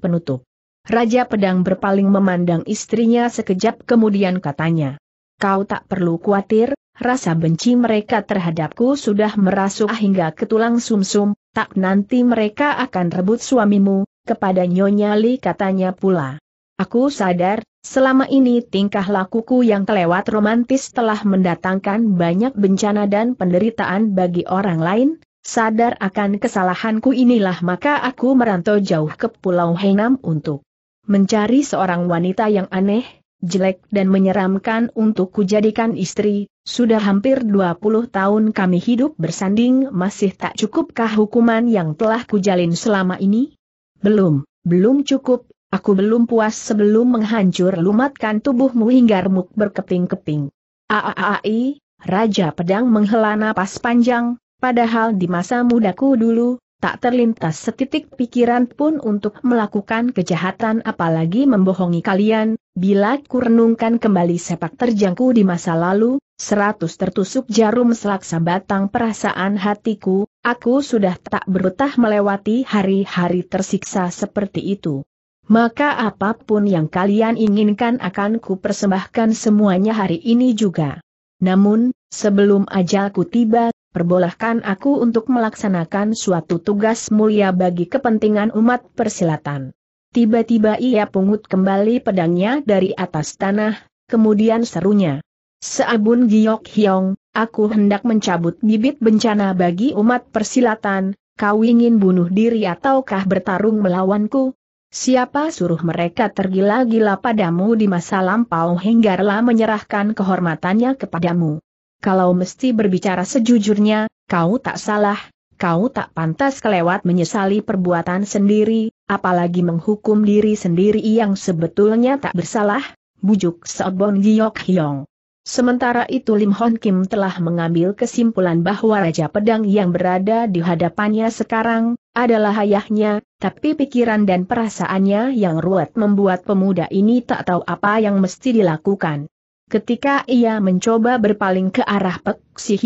Penutup. Raja Pedang berpaling memandang istrinya sekejap kemudian katanya. Kau tak perlu khawatir, rasa benci mereka terhadapku sudah merasuk hingga ke tulang sumsum, -sum, tak nanti mereka akan rebut suamimu, kepada Nyonya Li katanya pula. Aku sadar, selama ini tingkah lakuku yang kelewat romantis telah mendatangkan banyak bencana dan penderitaan bagi orang lain, sadar akan kesalahanku inilah maka aku merantau jauh ke Pulau Henam untuk mencari seorang wanita yang aneh, jelek dan menyeramkan untuk kujadikan istri, sudah hampir 20 tahun kami hidup bersanding masih tak cukupkah hukuman yang telah kujalin selama ini? Belum, belum cukup, Aku belum puas sebelum menghancur lumatkan tubuhmu hingga remuk berkeping-keping. Aaai, Raja Pedang menghela napas panjang, padahal di masa mudaku dulu, tak terlintas setitik pikiran pun untuk melakukan kejahatan apalagi membohongi kalian, bila kurenungkan kembali sepak terjangku di masa lalu, seratus tertusuk jarum selaksa batang perasaan hatiku, aku sudah tak berutah melewati hari-hari tersiksa seperti itu maka apapun yang kalian inginkan akan kupersembahkan semuanya hari ini juga. Namun, sebelum ajalku tiba, perbolehkan aku untuk melaksanakan suatu tugas mulia bagi kepentingan umat persilatan. Tiba-tiba ia pungut kembali pedangnya dari atas tanah, kemudian serunya. Seabun Giok Hyong, aku hendak mencabut bibit bencana bagi umat persilatan, kau ingin bunuh diri ataukah bertarung melawanku? Siapa suruh mereka tergila-gila padamu di masa lampau hingga rela menyerahkan kehormatannya kepadamu? Kalau mesti berbicara sejujurnya, kau tak salah, kau tak pantas kelewat menyesali perbuatan sendiri, apalagi menghukum diri sendiri yang sebetulnya tak bersalah, bujuk Seobon Giok Hyong. Sementara itu Lim Hon Kim telah mengambil kesimpulan bahwa Raja Pedang yang berada di hadapannya sekarang, adalah ayahnya, tapi pikiran dan perasaannya yang ruwet membuat pemuda ini tak tahu apa yang mesti dilakukan. Ketika ia mencoba berpaling ke arah Pek Si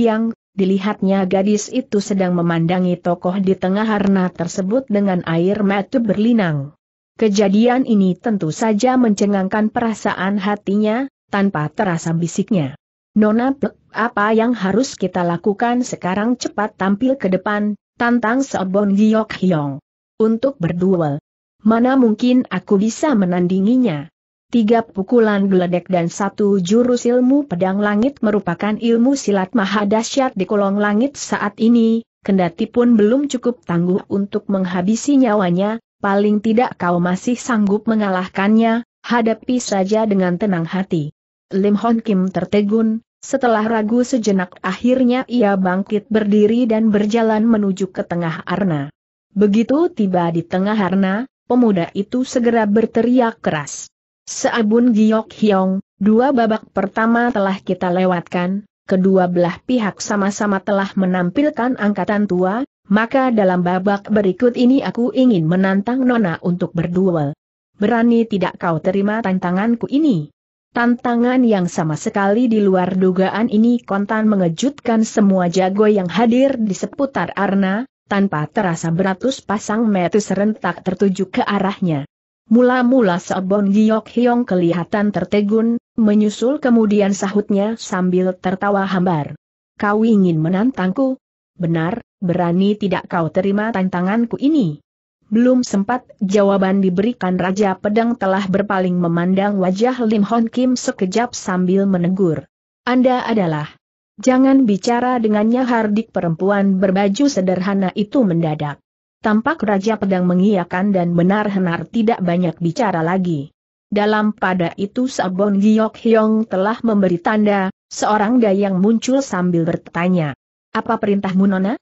dilihatnya gadis itu sedang memandangi tokoh di tengah harna tersebut dengan air mata berlinang. Kejadian ini tentu saja mencengangkan perasaan hatinya, tanpa terasa bisiknya. Nona Pek, apa yang harus kita lakukan sekarang cepat tampil ke depan, Tantang Seobon Giok Hyong. Untuk berduel. Mana mungkin aku bisa menandinginya? Tiga pukulan geledek dan satu jurus ilmu pedang langit merupakan ilmu silat maha mahadasyat di kolong langit saat ini, kendati pun belum cukup tangguh untuk menghabisi nyawanya, paling tidak kau masih sanggup mengalahkannya, hadapi saja dengan tenang hati. Lim Hon Kim tertegun, setelah ragu sejenak akhirnya ia bangkit berdiri dan berjalan menuju ke tengah arna. Begitu tiba di tengah arna, pemuda itu segera berteriak keras. Seabun giok hiong, dua babak pertama telah kita lewatkan, kedua belah pihak sama-sama telah menampilkan angkatan tua, maka dalam babak berikut ini aku ingin menantang Nona untuk berduel. Berani tidak kau terima tantanganku ini? Tantangan yang sama sekali di luar dugaan ini kontan mengejutkan semua jago yang hadir di seputar Arna, tanpa terasa beratus pasang mata serentak tertuju ke arahnya. Mula-mula Sobon Giok Hyong kelihatan tertegun, menyusul kemudian sahutnya sambil tertawa hambar. Kau ingin menantangku? Benar, berani tidak kau terima tantanganku ini? Belum sempat jawaban diberikan Raja Pedang telah berpaling memandang wajah Lim Hon Kim sekejap sambil menegur. Anda adalah. Jangan bicara dengannya hardik perempuan berbaju sederhana itu mendadak. Tampak Raja Pedang mengiyakan dan benar-benar tidak banyak bicara lagi. Dalam pada itu Sabon Giok Hyong telah memberi tanda, seorang dayang muncul sambil bertanya. Apa perintahmu Nona?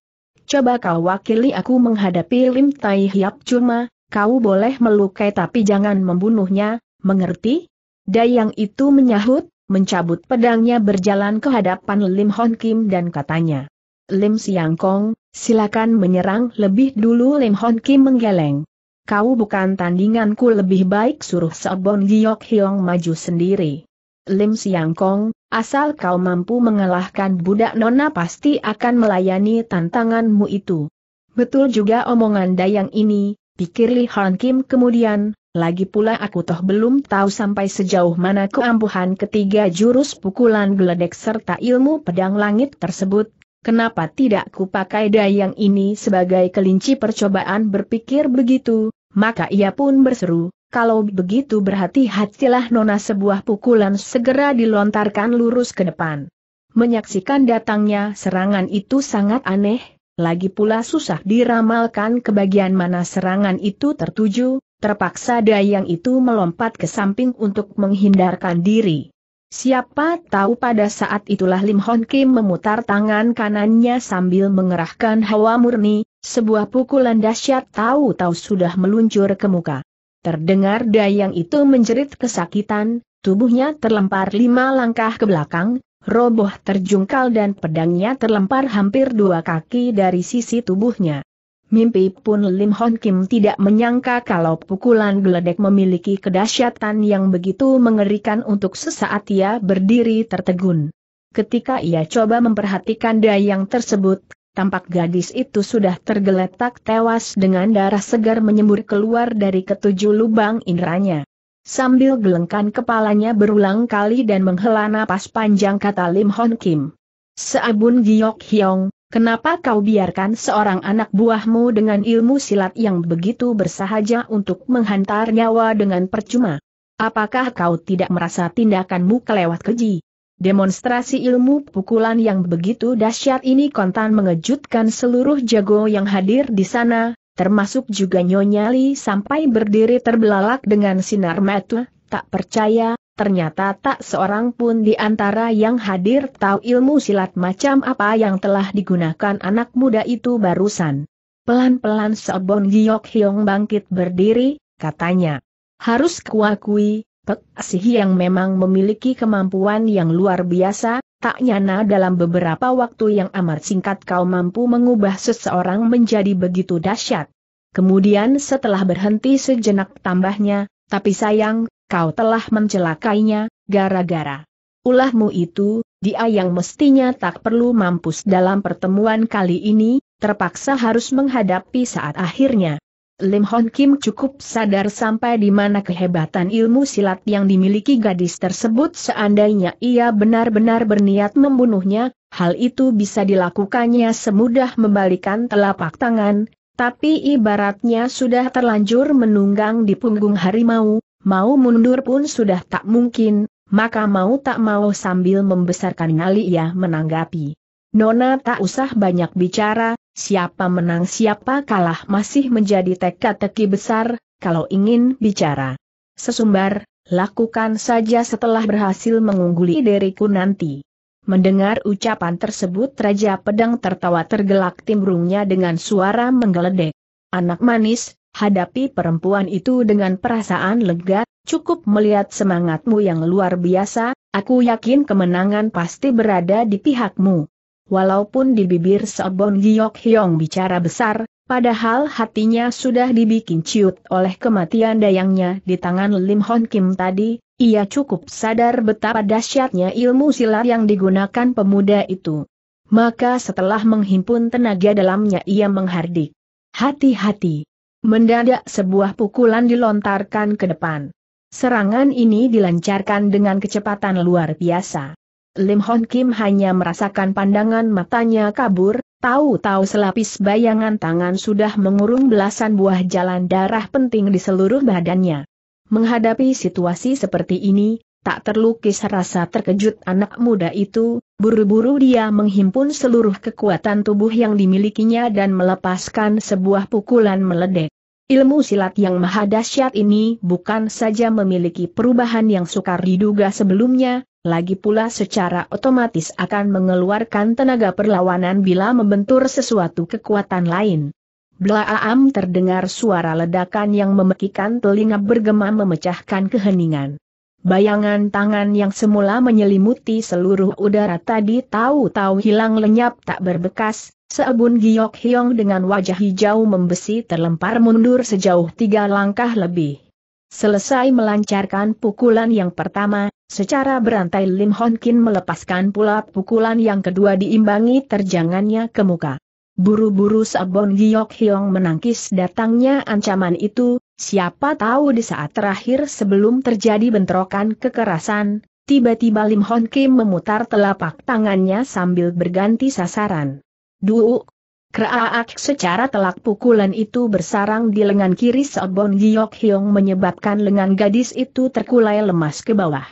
coba kau wakili aku menghadapi Lim Tai Hiap cuma, kau boleh melukai tapi jangan membunuhnya, mengerti? Dayang itu menyahut, mencabut pedangnya berjalan ke hadapan Lim Hon Kim dan katanya. Lim Siang Kong, silakan menyerang lebih dulu Lim Hon Kim menggeleng. Kau bukan tandinganku lebih baik suruh Seobon Giok Hiong maju sendiri. Lim Siang Kong, asal kau mampu mengalahkan budak nona pasti akan melayani tantanganmu itu. Betul juga omongan Dayang ini, pikir Li Han Kim kemudian, lagi pula aku toh belum tahu sampai sejauh mana keampuhan ketiga jurus pukulan geledek serta ilmu pedang langit tersebut, kenapa tidak kupakai dayang ini sebagai kelinci percobaan berpikir begitu, maka ia pun berseru, kalau begitu berhati-hatilah Nona sebuah pukulan segera dilontarkan lurus ke depan. Menyaksikan datangnya serangan itu sangat aneh, lagi pula susah diramalkan ke bagian mana serangan itu tertuju, terpaksa Dayang itu melompat ke samping untuk menghindarkan diri. Siapa tahu pada saat itulah Lim Hon Kim memutar tangan kanannya sambil mengerahkan hawa murni, sebuah pukulan dahsyat tahu-tahu sudah meluncur ke muka. Terdengar Dayang itu menjerit kesakitan, tubuhnya terlempar lima langkah ke belakang, roboh terjungkal dan pedangnya terlempar hampir dua kaki dari sisi tubuhnya. Mimpi pun Lim Hon Kim tidak menyangka kalau pukulan geledek memiliki kedahsyatan yang begitu mengerikan untuk sesaat ia berdiri tertegun. Ketika ia coba memperhatikan dayang tersebut, tampak gadis itu sudah tergeletak tewas dengan darah segar menyembur keluar dari ketujuh lubang indranya. Sambil gelengkan kepalanya berulang kali dan menghela napas panjang kata Lim Hon Kim. Seabun Giok Hyong, kenapa kau biarkan seorang anak buahmu dengan ilmu silat yang begitu bersahaja untuk menghantar nyawa dengan percuma? Apakah kau tidak merasa tindakanmu kelewat keji? Demonstrasi ilmu pukulan yang begitu dahsyat ini kontan mengejutkan seluruh jago yang hadir di sana, termasuk juga Nyonya Li sampai berdiri terbelalak dengan sinar mata, tak percaya, ternyata tak seorang pun di antara yang hadir tahu ilmu silat macam apa yang telah digunakan anak muda itu barusan. Pelan-pelan Sobon Giok Hyong bangkit berdiri, katanya. Harus kuakui, Pek Asih yang memang memiliki kemampuan yang luar biasa, tak nyana dalam beberapa waktu yang amat singkat kau mampu mengubah seseorang menjadi begitu dahsyat. Kemudian setelah berhenti sejenak tambahnya, tapi sayang, kau telah mencelakainya, gara-gara ulahmu itu, dia yang mestinya tak perlu mampus dalam pertemuan kali ini, terpaksa harus menghadapi saat akhirnya. Lim Hon Kim cukup sadar sampai di mana kehebatan ilmu silat yang dimiliki gadis tersebut seandainya ia benar-benar berniat membunuhnya, hal itu bisa dilakukannya semudah membalikan telapak tangan, tapi ibaratnya sudah terlanjur menunggang di punggung harimau, mau mundur pun sudah tak mungkin, maka mau tak mau sambil membesarkan nyali ia menanggapi. Nona tak usah banyak bicara, Siapa menang siapa kalah masih menjadi teka-teki besar, kalau ingin bicara. Sesumbar, lakukan saja setelah berhasil mengungguli diriku nanti. Mendengar ucapan tersebut Raja Pedang tertawa tergelak timbrungnya dengan suara menggeledek. Anak manis, hadapi perempuan itu dengan perasaan lega, cukup melihat semangatmu yang luar biasa, aku yakin kemenangan pasti berada di pihakmu. Walaupun di bibir Sobon Giok Hyong bicara besar, padahal hatinya sudah dibikin ciut oleh kematian dayangnya di tangan Lim Hon Kim tadi, ia cukup sadar betapa dahsyatnya ilmu silat yang digunakan pemuda itu. Maka setelah menghimpun tenaga dalamnya ia menghardik. Hati-hati. Mendadak sebuah pukulan dilontarkan ke depan. Serangan ini dilancarkan dengan kecepatan luar biasa. Lim Hon Kim hanya merasakan pandangan matanya kabur, tahu-tahu selapis bayangan tangan sudah mengurung belasan buah jalan darah penting di seluruh badannya. Menghadapi situasi seperti ini, tak terlukis rasa terkejut anak muda itu, buru-buru dia menghimpun seluruh kekuatan tubuh yang dimilikinya dan melepaskan sebuah pukulan meledek. Ilmu silat yang maha dahsyat ini bukan saja memiliki perubahan yang sukar diduga sebelumnya, lagi pula secara otomatis akan mengeluarkan tenaga perlawanan bila membentur sesuatu kekuatan lain. Blaam terdengar suara ledakan yang memekikan telinga bergema memecahkan keheningan. Bayangan tangan yang semula menyelimuti seluruh udara tadi tahu-tahu hilang lenyap tak berbekas, Seabun Giok Hyong dengan wajah hijau membesi terlempar mundur sejauh tiga langkah lebih. Selesai melancarkan pukulan yang pertama, secara berantai Lim Hon Kin melepaskan pula pukulan yang kedua diimbangi terjangannya ke muka. Buru-buru Seabun Giok Hyong menangkis datangnya ancaman itu, siapa tahu di saat terakhir sebelum terjadi bentrokan kekerasan, tiba-tiba Lim Hon Kim memutar telapak tangannya sambil berganti sasaran. Duuk! Keraak secara telak pukulan itu bersarang di lengan kiri Sobon Giok Hyong menyebabkan lengan gadis itu terkulai lemas ke bawah.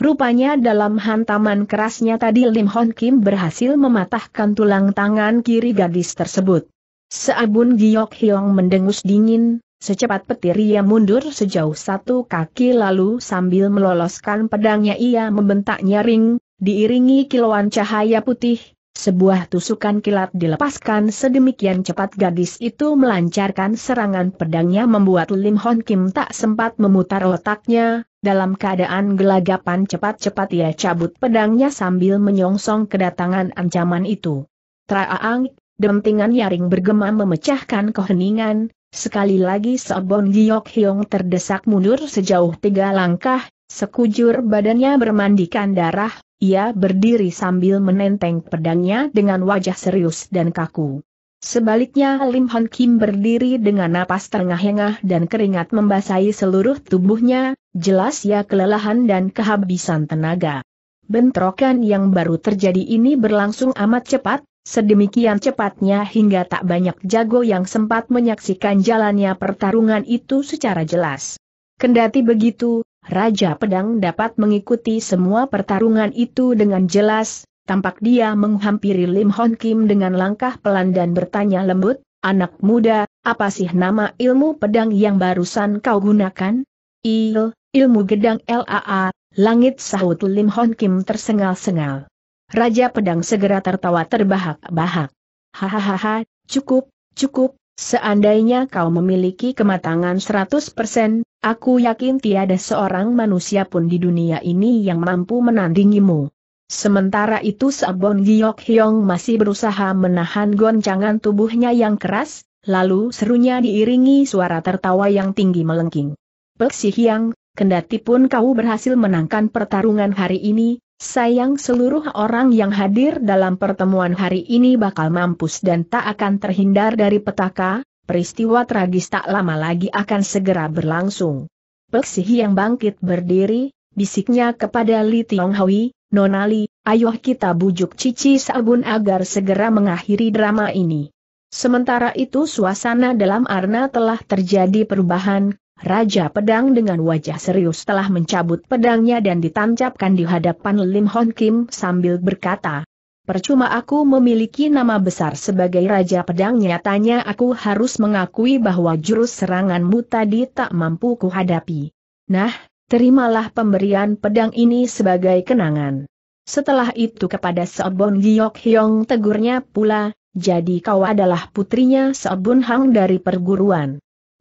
Rupanya dalam hantaman kerasnya tadi Lim Hon Kim berhasil mematahkan tulang tangan kiri gadis tersebut. Seabun Giok Hyong mendengus dingin, secepat petir ia mundur sejauh satu kaki lalu sambil meloloskan pedangnya ia membentak nyaring, diiringi kilauan cahaya putih, sebuah tusukan kilat dilepaskan sedemikian cepat gadis itu melancarkan serangan pedangnya membuat Lim Hon Kim tak sempat memutar otaknya, dalam keadaan gelagapan cepat-cepat ia cabut pedangnya sambil menyongsong kedatangan ancaman itu. Traang, dentingan nyaring bergema memecahkan keheningan, sekali lagi Sobon Giok Hyong terdesak mundur sejauh tiga langkah, sekujur badannya bermandikan darah, ia berdiri sambil menenteng pedangnya dengan wajah serius dan kaku. Sebaliknya Lim Hon Kim berdiri dengan napas terengah-engah dan keringat membasahi seluruh tubuhnya, jelas ia kelelahan dan kehabisan tenaga. Bentrokan yang baru terjadi ini berlangsung amat cepat, sedemikian cepatnya hingga tak banyak jago yang sempat menyaksikan jalannya pertarungan itu secara jelas. Kendati begitu, Raja Pedang dapat mengikuti semua pertarungan itu dengan jelas, tampak dia menghampiri Lim Hon Kim dengan langkah pelan dan bertanya lembut, anak muda, apa sih nama ilmu pedang yang barusan kau gunakan? Il, ilmu gedang LAA, langit sahut Lim Hon Kim tersengal-sengal. Raja Pedang segera tertawa terbahak-bahak. Hahaha, cukup, cukup, Seandainya kau memiliki kematangan 100%, aku yakin tiada seorang manusia pun di dunia ini yang mampu menandingimu. Sementara itu Sabon Giok Hyong masih berusaha menahan goncangan tubuhnya yang keras, lalu serunya diiringi suara tertawa yang tinggi melengking. Peksi Hyang, kendati pun kau berhasil menangkan pertarungan hari ini, Sayang seluruh orang yang hadir dalam pertemuan hari ini bakal mampus dan tak akan terhindar dari petaka, peristiwa tragis tak lama lagi akan segera berlangsung. Peksih yang bangkit berdiri, bisiknya kepada Li Tionghui, Nonali, ayo kita bujuk Cici Sabun agar segera mengakhiri drama ini. Sementara itu suasana dalam Arna telah terjadi perubahan, Raja Pedang dengan wajah serius telah mencabut pedangnya dan ditancapkan di hadapan Lim Hon Kim sambil berkata, Percuma aku memiliki nama besar sebagai Raja Pedang nyatanya aku harus mengakui bahwa jurus seranganmu tadi tak mampu kuhadapi. Nah, terimalah pemberian pedang ini sebagai kenangan. Setelah itu kepada Seobon Giok Hyong tegurnya pula, jadi kau adalah putrinya Seobun Hang dari perguruan.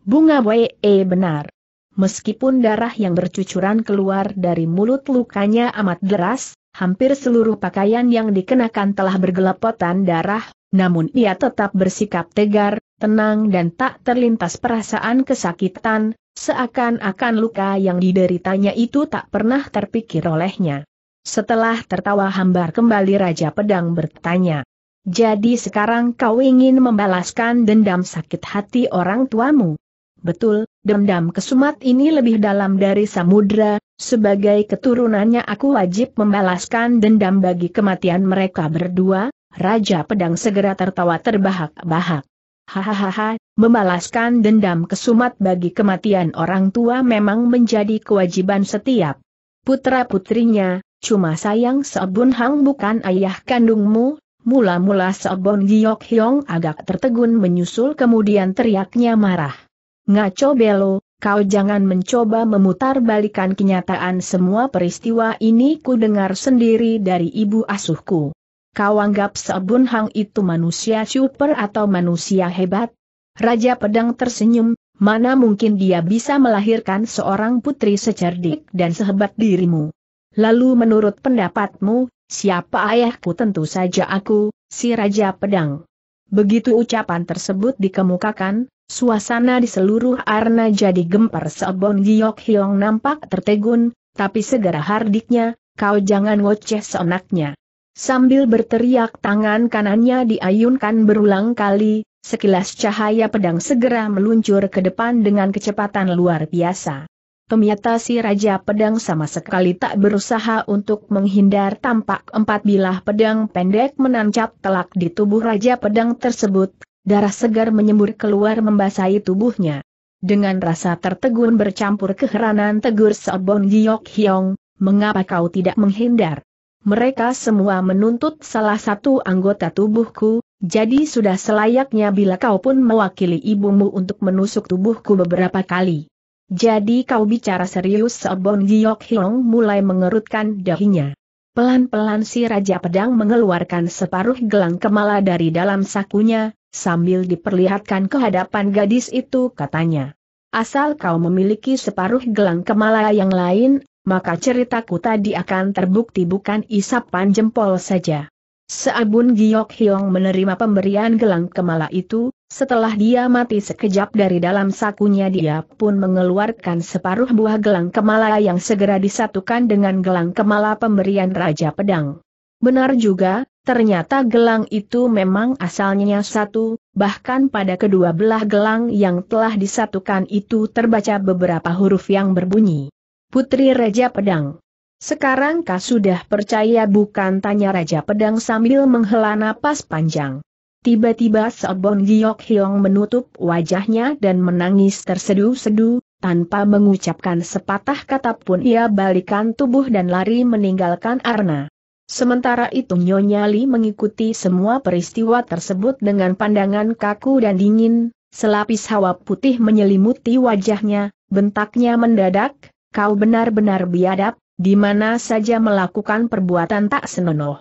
Bunga Wei eh, benar. Meskipun darah yang bercucuran keluar dari mulut lukanya amat deras, hampir seluruh pakaian yang dikenakan telah bergelepotan darah, namun ia tetap bersikap tegar, tenang dan tak terlintas perasaan kesakitan, seakan-akan luka yang dideritanya itu tak pernah terpikir olehnya. Setelah tertawa hambar kembali Raja Pedang bertanya, jadi sekarang kau ingin membalaskan dendam sakit hati orang tuamu? Betul, dendam kesumat ini lebih dalam dari samudra, sebagai keturunannya aku wajib membalaskan dendam bagi kematian mereka berdua, Raja Pedang segera tertawa terbahak-bahak. Hahaha, membalaskan dendam kesumat bagi kematian orang tua memang menjadi kewajiban setiap putra-putrinya, cuma sayang Seobun Hang bukan ayah kandungmu, mula-mula Seobun Giok Hyong agak tertegun menyusul kemudian teriaknya marah. Ngaco Belo, kau jangan mencoba memutar balikan kenyataan semua peristiwa ini ku dengar sendiri dari ibu asuhku. Kau anggap Sabun Hang itu manusia super atau manusia hebat? Raja Pedang tersenyum, mana mungkin dia bisa melahirkan seorang putri secerdik dan sehebat dirimu. Lalu menurut pendapatmu, siapa ayahku tentu saja aku, si Raja Pedang. Begitu ucapan tersebut dikemukakan, suasana di seluruh arna jadi gempar Sebon Giok Hiong nampak tertegun, tapi segera hardiknya, kau jangan ngoceh seenaknya. Sambil berteriak tangan kanannya diayunkan berulang kali, sekilas cahaya pedang segera meluncur ke depan dengan kecepatan luar biasa. Pemyata si Raja Pedang sama sekali tak berusaha untuk menghindar tampak empat bilah pedang pendek menancap telak di tubuh Raja Pedang tersebut, darah segar menyembur keluar membasahi tubuhnya. Dengan rasa tertegun bercampur keheranan tegur Sobon Giyok Hyong, mengapa kau tidak menghindar? Mereka semua menuntut salah satu anggota tubuhku, jadi sudah selayaknya bila kau pun mewakili ibumu untuk menusuk tubuhku beberapa kali. Jadi kau bicara serius Sebon Giok Hiong mulai mengerutkan dahinya. Pelan-pelan si Raja Pedang mengeluarkan separuh gelang kemala dari dalam sakunya, sambil diperlihatkan kehadapan gadis itu katanya. Asal kau memiliki separuh gelang kemala yang lain, maka ceritaku tadi akan terbukti bukan isapan jempol saja. Seabun Giok Hiong menerima pemberian gelang kemala itu, setelah dia mati sekejap dari dalam sakunya dia pun mengeluarkan separuh buah gelang kemala yang segera disatukan dengan gelang kemala pemberian Raja Pedang. Benar juga, ternyata gelang itu memang asalnya satu, bahkan pada kedua belah gelang yang telah disatukan itu terbaca beberapa huruf yang berbunyi. Putri Raja Pedang. Sekarang kau sudah percaya bukan tanya Raja Pedang sambil menghela napas panjang. Tiba-tiba Seobong Giok Hiong menutup wajahnya dan menangis tersedu-sedu, tanpa mengucapkan sepatah kata pun ia balikan tubuh dan lari meninggalkan Arna. Sementara itu Nyonya Li mengikuti semua peristiwa tersebut dengan pandangan kaku dan dingin, selapis hawa putih menyelimuti wajahnya, bentaknya mendadak, kau benar-benar biadab, di mana saja melakukan perbuatan tak senonoh.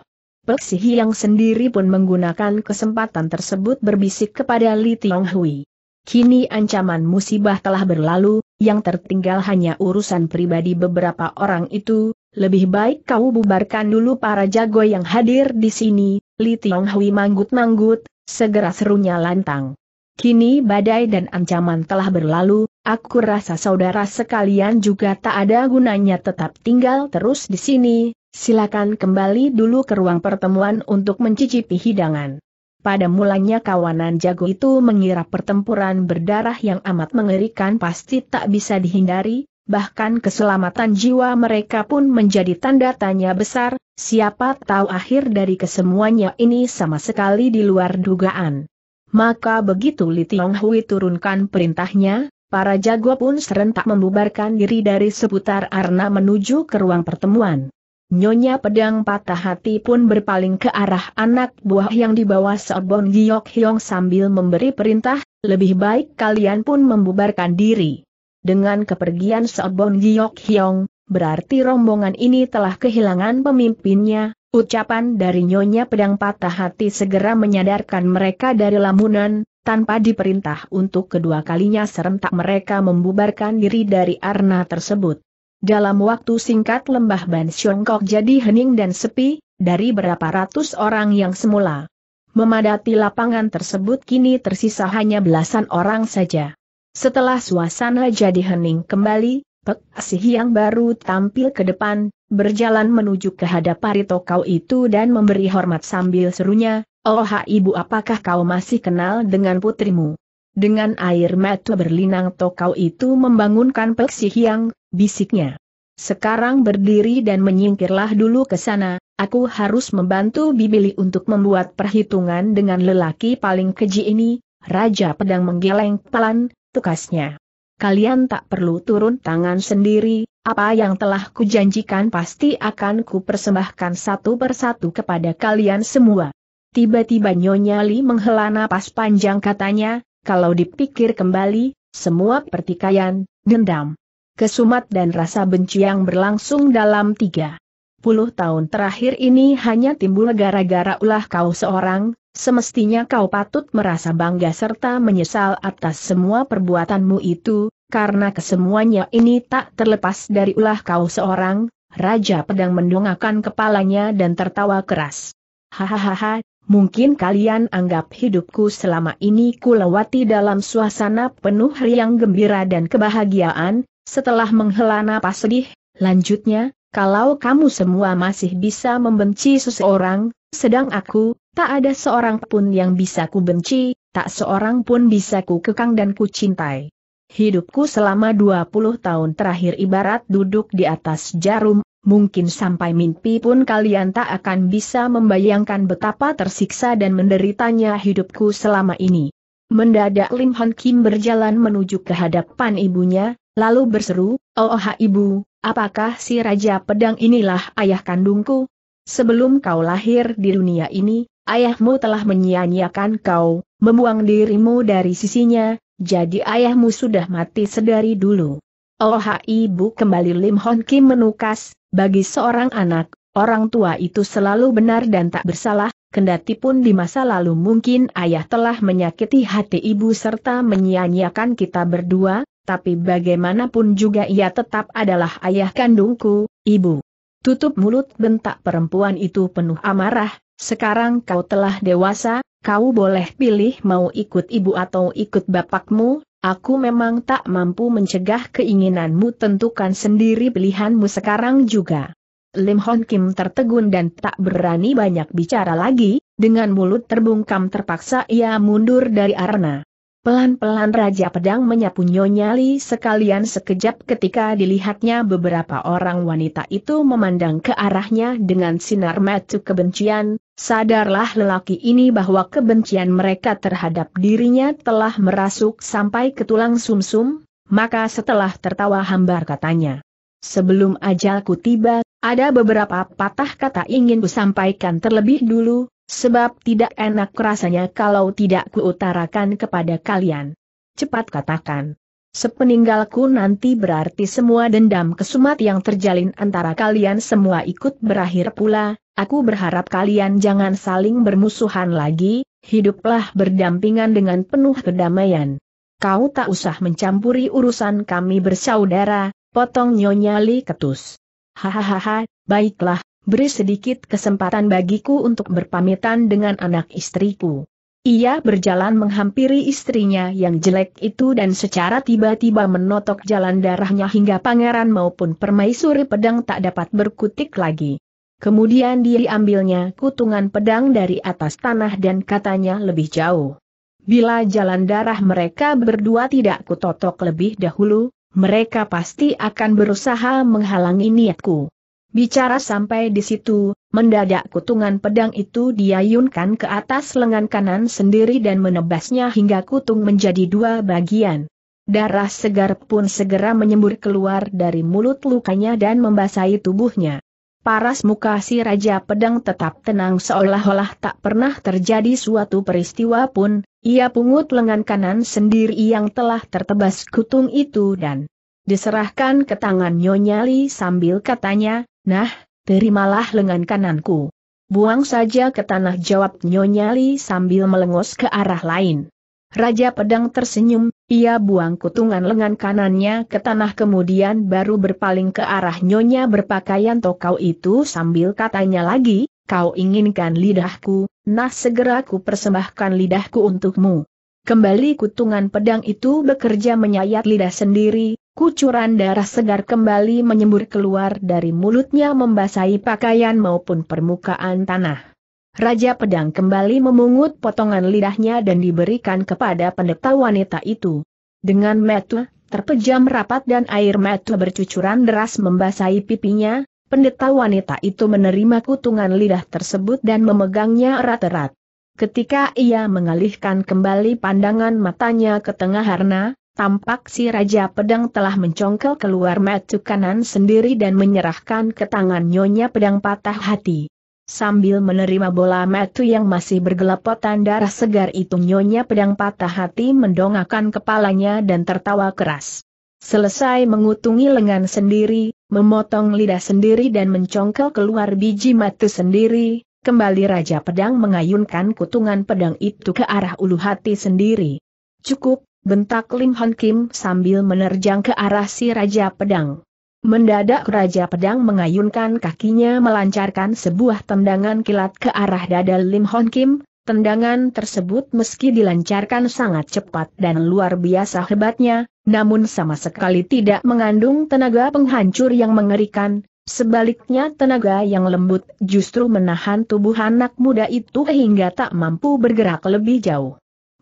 Pek yang sendiri pun menggunakan kesempatan tersebut berbisik kepada Li Tiong Hui. Kini ancaman musibah telah berlalu, yang tertinggal hanya urusan pribadi beberapa orang itu, lebih baik kau bubarkan dulu para jago yang hadir di sini, Li Tiong Hui manggut-manggut, segera serunya lantang. Kini badai dan ancaman telah berlalu, aku rasa saudara sekalian juga tak ada gunanya tetap tinggal terus di sini, silakan kembali dulu ke ruang pertemuan untuk mencicipi hidangan. Pada mulanya kawanan jago itu mengira pertempuran berdarah yang amat mengerikan pasti tak bisa dihindari, bahkan keselamatan jiwa mereka pun menjadi tanda tanya besar, siapa tahu akhir dari kesemuanya ini sama sekali di luar dugaan. Maka begitu Li Tiong Hui turunkan perintahnya, para jago pun serentak membubarkan diri dari seputar arna menuju ke ruang pertemuan. Nyonya pedang patah hati pun berpaling ke arah anak buah yang dibawa Sobon Giok Hyong sambil memberi perintah, lebih baik kalian pun membubarkan diri. Dengan kepergian Sobon Giok Hyong, berarti rombongan ini telah kehilangan pemimpinnya, ucapan dari Nyonya pedang patah hati segera menyadarkan mereka dari lamunan, tanpa diperintah untuk kedua kalinya serentak mereka membubarkan diri dari arna tersebut. Dalam waktu singkat lembah Ban Siongkok jadi hening dan sepi, dari berapa ratus orang yang semula memadati lapangan tersebut kini tersisa hanya belasan orang saja. Setelah suasana jadi hening kembali, Pek Asih yang baru tampil ke depan, berjalan menuju ke hadapan Ritokau itu dan memberi hormat sambil serunya, Oh ibu apakah kau masih kenal dengan putrimu? Dengan air mata berlinang Tokau itu membangunkan Pek yang bisiknya. Sekarang berdiri dan menyingkirlah dulu ke sana, aku harus membantu Bibili untuk membuat perhitungan dengan lelaki paling keji ini, Raja Pedang menggeleng pelan, tukasnya. Kalian tak perlu turun tangan sendiri, apa yang telah kujanjikan pasti akan kupersembahkan satu persatu kepada kalian semua. Tiba-tiba Nyonya Li menghela napas panjang katanya, kalau dipikir kembali, semua pertikaian, dendam, kesumat dan rasa benci yang berlangsung dalam tiga puluh tahun terakhir ini hanya timbul gara-gara ulah kau seorang, semestinya kau patut merasa bangga serta menyesal atas semua perbuatanmu itu, karena kesemuanya ini tak terlepas dari ulah kau seorang, Raja Pedang mendongakkan kepalanya dan tertawa keras. Hahaha, mungkin kalian anggap hidupku selama ini kulewati dalam suasana penuh riang gembira dan kebahagiaan, setelah menghela napas sedih, lanjutnya, kalau kamu semua masih bisa membenci seseorang, sedang aku, tak ada seorang pun yang bisa ku benci, tak seorang pun bisa ku kekang dan ku cintai. Hidupku selama 20 tahun terakhir ibarat duduk di atas jarum, mungkin sampai mimpi pun kalian tak akan bisa membayangkan betapa tersiksa dan menderitanya hidupku selama ini. Mendadak Lim Hon Kim berjalan menuju ke hadapan ibunya, lalu berseru, Oh, oh ibu, apakah si Raja Pedang inilah ayah kandungku? Sebelum kau lahir di dunia ini, ayahmu telah menyia-nyiakan kau, membuang dirimu dari sisinya, jadi ayahmu sudah mati sedari dulu. Oh, oh ibu kembali Lim Hon Kim menukas, bagi seorang anak, orang tua itu selalu benar dan tak bersalah, Kendati pun di masa lalu mungkin ayah telah menyakiti hati ibu serta menyia-nyiakan kita berdua, tapi bagaimanapun juga ia tetap adalah ayah kandungku, ibu. Tutup mulut bentak perempuan itu penuh amarah, sekarang kau telah dewasa, kau boleh pilih mau ikut ibu atau ikut bapakmu, aku memang tak mampu mencegah keinginanmu tentukan sendiri pilihanmu sekarang juga. Lim Hon Kim tertegun dan tak berani banyak bicara lagi, dengan mulut terbungkam terpaksa ia mundur dari arena. Pelan-pelan Raja Pedang menyapu nyonyali. sekalian sekejap ketika dilihatnya beberapa orang wanita itu memandang ke arahnya dengan sinar mata kebencian, sadarlah lelaki ini bahwa kebencian mereka terhadap dirinya telah merasuk sampai ke tulang sumsum, -sum, maka setelah tertawa hambar katanya. Sebelum ajalku tiba, ada beberapa patah kata ingin kusampaikan terlebih dulu, Sebab tidak enak rasanya kalau tidak kuutarakan kepada kalian. Cepat katakan. Sepeninggalku nanti berarti semua dendam kesumat yang terjalin antara kalian semua ikut berakhir pula, aku berharap kalian jangan saling bermusuhan lagi, hiduplah berdampingan dengan penuh kedamaian. Kau tak usah mencampuri urusan kami bersaudara, potong Nyonya Li Ketus. Hahaha, baiklah, beri sedikit kesempatan bagiku untuk berpamitan dengan anak istriku. Ia berjalan menghampiri istrinya yang jelek itu dan secara tiba-tiba menotok jalan darahnya hingga pangeran maupun permaisuri pedang tak dapat berkutik lagi. Kemudian dia diambilnya kutungan pedang dari atas tanah dan katanya lebih jauh. Bila jalan darah mereka berdua tidak kutotok lebih dahulu, mereka pasti akan berusaha menghalangi niatku. Bicara sampai di situ, mendadak kutungan pedang itu diayunkan ke atas lengan kanan sendiri dan menebasnya hingga kutung menjadi dua bagian. Darah segar pun segera menyembur keluar dari mulut lukanya dan membasahi tubuhnya. Paras muka si Raja Pedang tetap tenang seolah-olah tak pernah terjadi suatu peristiwa pun, ia pungut lengan kanan sendiri yang telah tertebas kutung itu dan diserahkan ke tangan Nyonyali sambil katanya, Nah, terimalah lengan kananku. Buang saja ke tanah jawab Nyonya Li sambil melengos ke arah lain. Raja Pedang tersenyum, ia buang kutungan lengan kanannya ke tanah kemudian baru berpaling ke arah Nyonya berpakaian tokau itu sambil katanya lagi, kau inginkan lidahku, nah segera ku persembahkan lidahku untukmu. Kembali kutungan pedang itu bekerja menyayat lidah sendiri, Kucuran darah segar kembali menyembur keluar dari mulutnya membasahi pakaian maupun permukaan tanah. Raja Pedang kembali memungut potongan lidahnya dan diberikan kepada pendeta wanita itu. Dengan metu, terpejam rapat dan air metu bercucuran deras membasahi pipinya, pendeta wanita itu menerima kutungan lidah tersebut dan memegangnya erat-erat. Ketika ia mengalihkan kembali pandangan matanya ke tengah harna, tampak si Raja Pedang telah mencongkel keluar matu kanan sendiri dan menyerahkan ke tangan Nyonya Pedang Patah Hati. Sambil menerima bola matu yang masih bergelepotan darah segar itu Nyonya Pedang Patah Hati mendongakkan kepalanya dan tertawa keras. Selesai mengutungi lengan sendiri, memotong lidah sendiri dan mencongkel keluar biji matu sendiri, kembali Raja Pedang mengayunkan kutungan pedang itu ke arah ulu hati sendiri. Cukup, bentak Lim Hon Kim sambil menerjang ke arah si Raja Pedang. Mendadak Raja Pedang mengayunkan kakinya melancarkan sebuah tendangan kilat ke arah dada Lim Hon Kim, tendangan tersebut meski dilancarkan sangat cepat dan luar biasa hebatnya, namun sama sekali tidak mengandung tenaga penghancur yang mengerikan, Sebaliknya tenaga yang lembut justru menahan tubuh anak muda itu hingga tak mampu bergerak lebih jauh.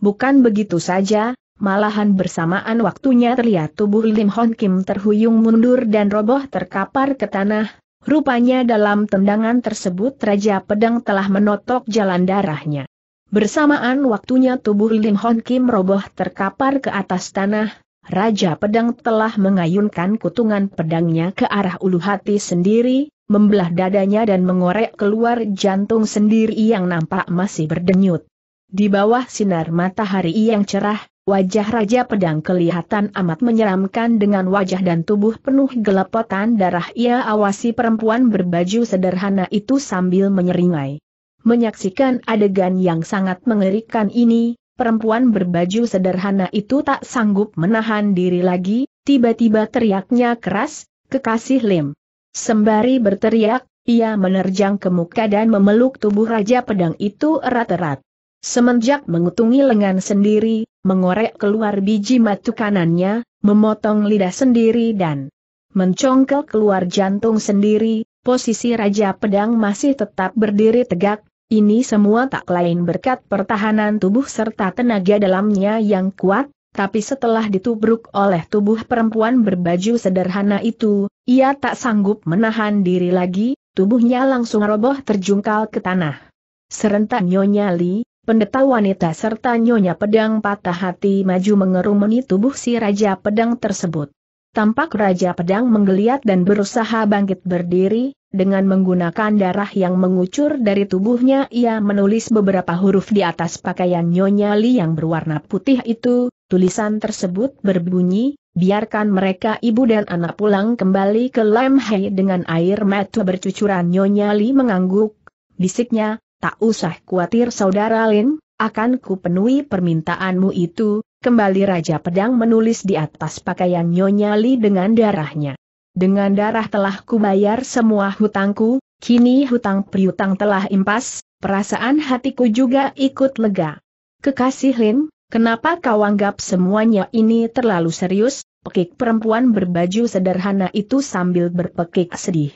Bukan begitu saja, Malahan bersamaan waktunya terlihat tubuh Lim Hon Kim terhuyung mundur dan roboh terkapar ke tanah, rupanya dalam tendangan tersebut Raja Pedang telah menotok jalan darahnya. Bersamaan waktunya tubuh Lim Hon Kim roboh terkapar ke atas tanah, Raja Pedang telah mengayunkan kutungan pedangnya ke arah ulu hati sendiri, membelah dadanya dan mengorek keluar jantung sendiri yang nampak masih berdenyut. Di bawah sinar matahari yang cerah, Wajah Raja Pedang kelihatan amat menyeramkan dengan wajah dan tubuh penuh gelepotan darah ia awasi perempuan berbaju sederhana itu sambil menyeringai. Menyaksikan adegan yang sangat mengerikan ini, perempuan berbaju sederhana itu tak sanggup menahan diri lagi, tiba-tiba teriaknya keras, kekasih Lim. Sembari berteriak, ia menerjang ke muka dan memeluk tubuh Raja Pedang itu erat-erat. Semenjak mengutungi lengan sendiri, mengorek keluar biji matu kanannya, memotong lidah sendiri dan mencongkel keluar jantung sendiri, posisi Raja Pedang masih tetap berdiri tegak, ini semua tak lain berkat pertahanan tubuh serta tenaga dalamnya yang kuat, tapi setelah ditubruk oleh tubuh perempuan berbaju sederhana itu, ia tak sanggup menahan diri lagi, tubuhnya langsung roboh terjungkal ke tanah. Serentak Nyonya Li, pendeta wanita serta nyonya pedang patah hati maju mengerumuni tubuh si Raja Pedang tersebut. Tampak Raja Pedang menggeliat dan berusaha bangkit berdiri, dengan menggunakan darah yang mengucur dari tubuhnya ia menulis beberapa huruf di atas pakaian Nyonya Li yang berwarna putih itu, tulisan tersebut berbunyi, biarkan mereka ibu dan anak pulang kembali ke Lam dengan air mata bercucuran Nyonya Li mengangguk, bisiknya, tak usah khawatir saudara Lin, akan ku penuhi permintaanmu itu, kembali Raja Pedang menulis di atas pakaian Nyonya Li dengan darahnya. Dengan darah telah kubayar semua hutangku, kini hutang priutang telah impas, perasaan hatiku juga ikut lega. Kekasih Lin, kenapa kau anggap semuanya ini terlalu serius, pekik perempuan berbaju sederhana itu sambil berpekik sedih.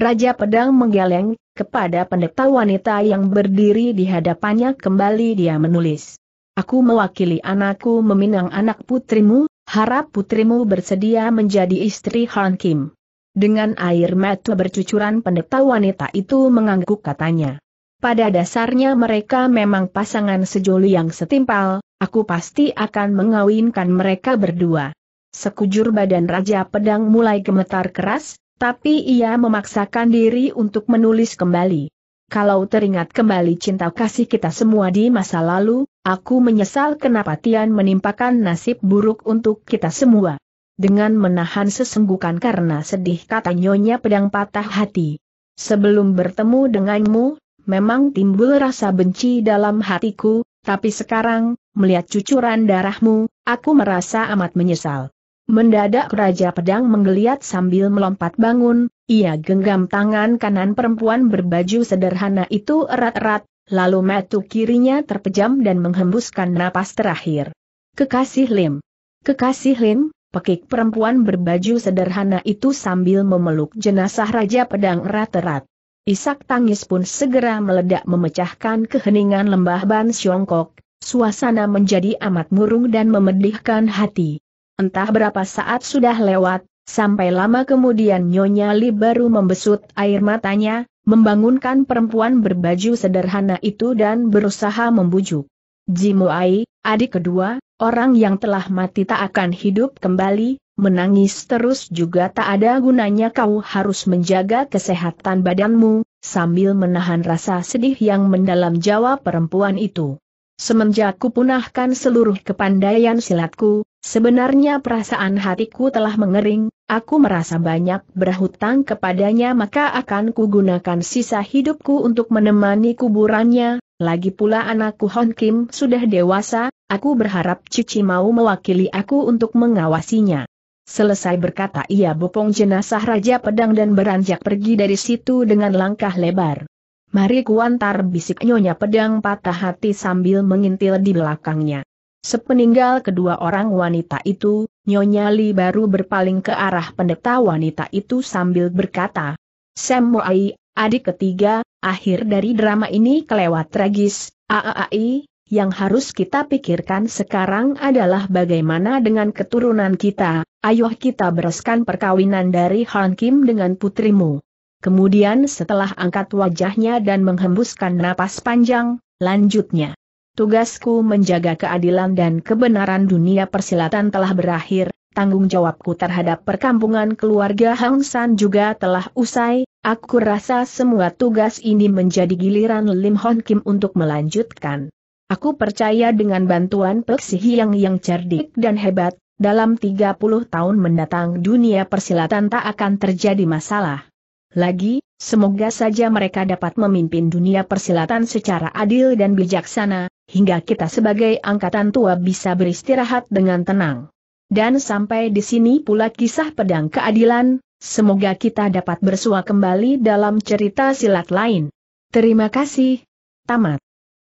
Raja Pedang menggeleng, kepada pendeta wanita yang berdiri di hadapannya kembali dia menulis. Aku mewakili anakku meminang anak putrimu, harap putrimu bersedia menjadi istri Han Kim. Dengan air mata bercucuran pendeta wanita itu mengangguk katanya. Pada dasarnya mereka memang pasangan sejoli yang setimpal, aku pasti akan mengawinkan mereka berdua. Sekujur badan Raja Pedang mulai gemetar keras, tapi ia memaksakan diri untuk menulis kembali. Kalau teringat kembali cinta kasih kita semua di masa lalu, aku menyesal kenapa Tian menimpakan nasib buruk untuk kita semua. Dengan menahan sesenggukan karena sedih kata Nyonya pedang patah hati. Sebelum bertemu denganmu, memang timbul rasa benci dalam hatiku, tapi sekarang, melihat cucuran darahmu, aku merasa amat menyesal. Mendadak Raja Pedang menggeliat sambil melompat bangun, ia genggam tangan kanan perempuan berbaju sederhana itu erat-erat, lalu metu kirinya terpejam dan menghembuskan napas terakhir. Kekasih Lim. Kekasih Lim, pekik perempuan berbaju sederhana itu sambil memeluk jenazah Raja Pedang erat-erat. Isak tangis pun segera meledak memecahkan keheningan lembah Ban Siongkok, suasana menjadi amat murung dan memedihkan hati. Entah berapa saat sudah lewat, sampai lama kemudian Nyonya Li baru membesut air matanya, membangunkan perempuan berbaju sederhana itu dan berusaha membujuk. Ai, adik kedua, orang yang telah mati tak akan hidup kembali, menangis terus juga tak ada gunanya kau harus menjaga kesehatan badanmu, sambil menahan rasa sedih yang mendalam jawab perempuan itu. Semenjak kupunahkan seluruh kepandaian silatku, Sebenarnya perasaan hatiku telah mengering, aku merasa banyak berhutang kepadanya maka akan kugunakan sisa hidupku untuk menemani kuburannya, lagi pula anakku Hon Kim sudah dewasa, aku berharap cuci mau mewakili aku untuk mengawasinya. Selesai berkata ia bopong jenazah Raja Pedang dan beranjak pergi dari situ dengan langkah lebar. Mari kuantar bisik Nyonya Pedang patah hati sambil mengintil di belakangnya. Sepeninggal kedua orang wanita itu, Nyonya Li baru berpaling ke arah pendeta wanita itu sambil berkata, Sam Moai, adik ketiga, akhir dari drama ini kelewat tragis, AAAI, yang harus kita pikirkan sekarang adalah bagaimana dengan keturunan kita, ayo kita bereskan perkawinan dari Han Kim dengan putrimu. Kemudian setelah angkat wajahnya dan menghembuskan napas panjang, lanjutnya. Tugasku menjaga keadilan dan kebenaran dunia persilatan telah berakhir, tanggung jawabku terhadap perkampungan keluarga Hang San juga telah usai, aku rasa semua tugas ini menjadi giliran Lim Hon Kim untuk melanjutkan. Aku percaya dengan bantuan Peksi Hiang yang cerdik dan hebat, dalam 30 tahun mendatang dunia persilatan tak akan terjadi masalah. Lagi, semoga saja mereka dapat memimpin dunia persilatan secara adil dan bijaksana, hingga kita sebagai angkatan tua bisa beristirahat dengan tenang. Dan sampai di sini pula kisah pedang keadilan, semoga kita dapat bersua kembali dalam cerita silat lain. Terima kasih. Tamat.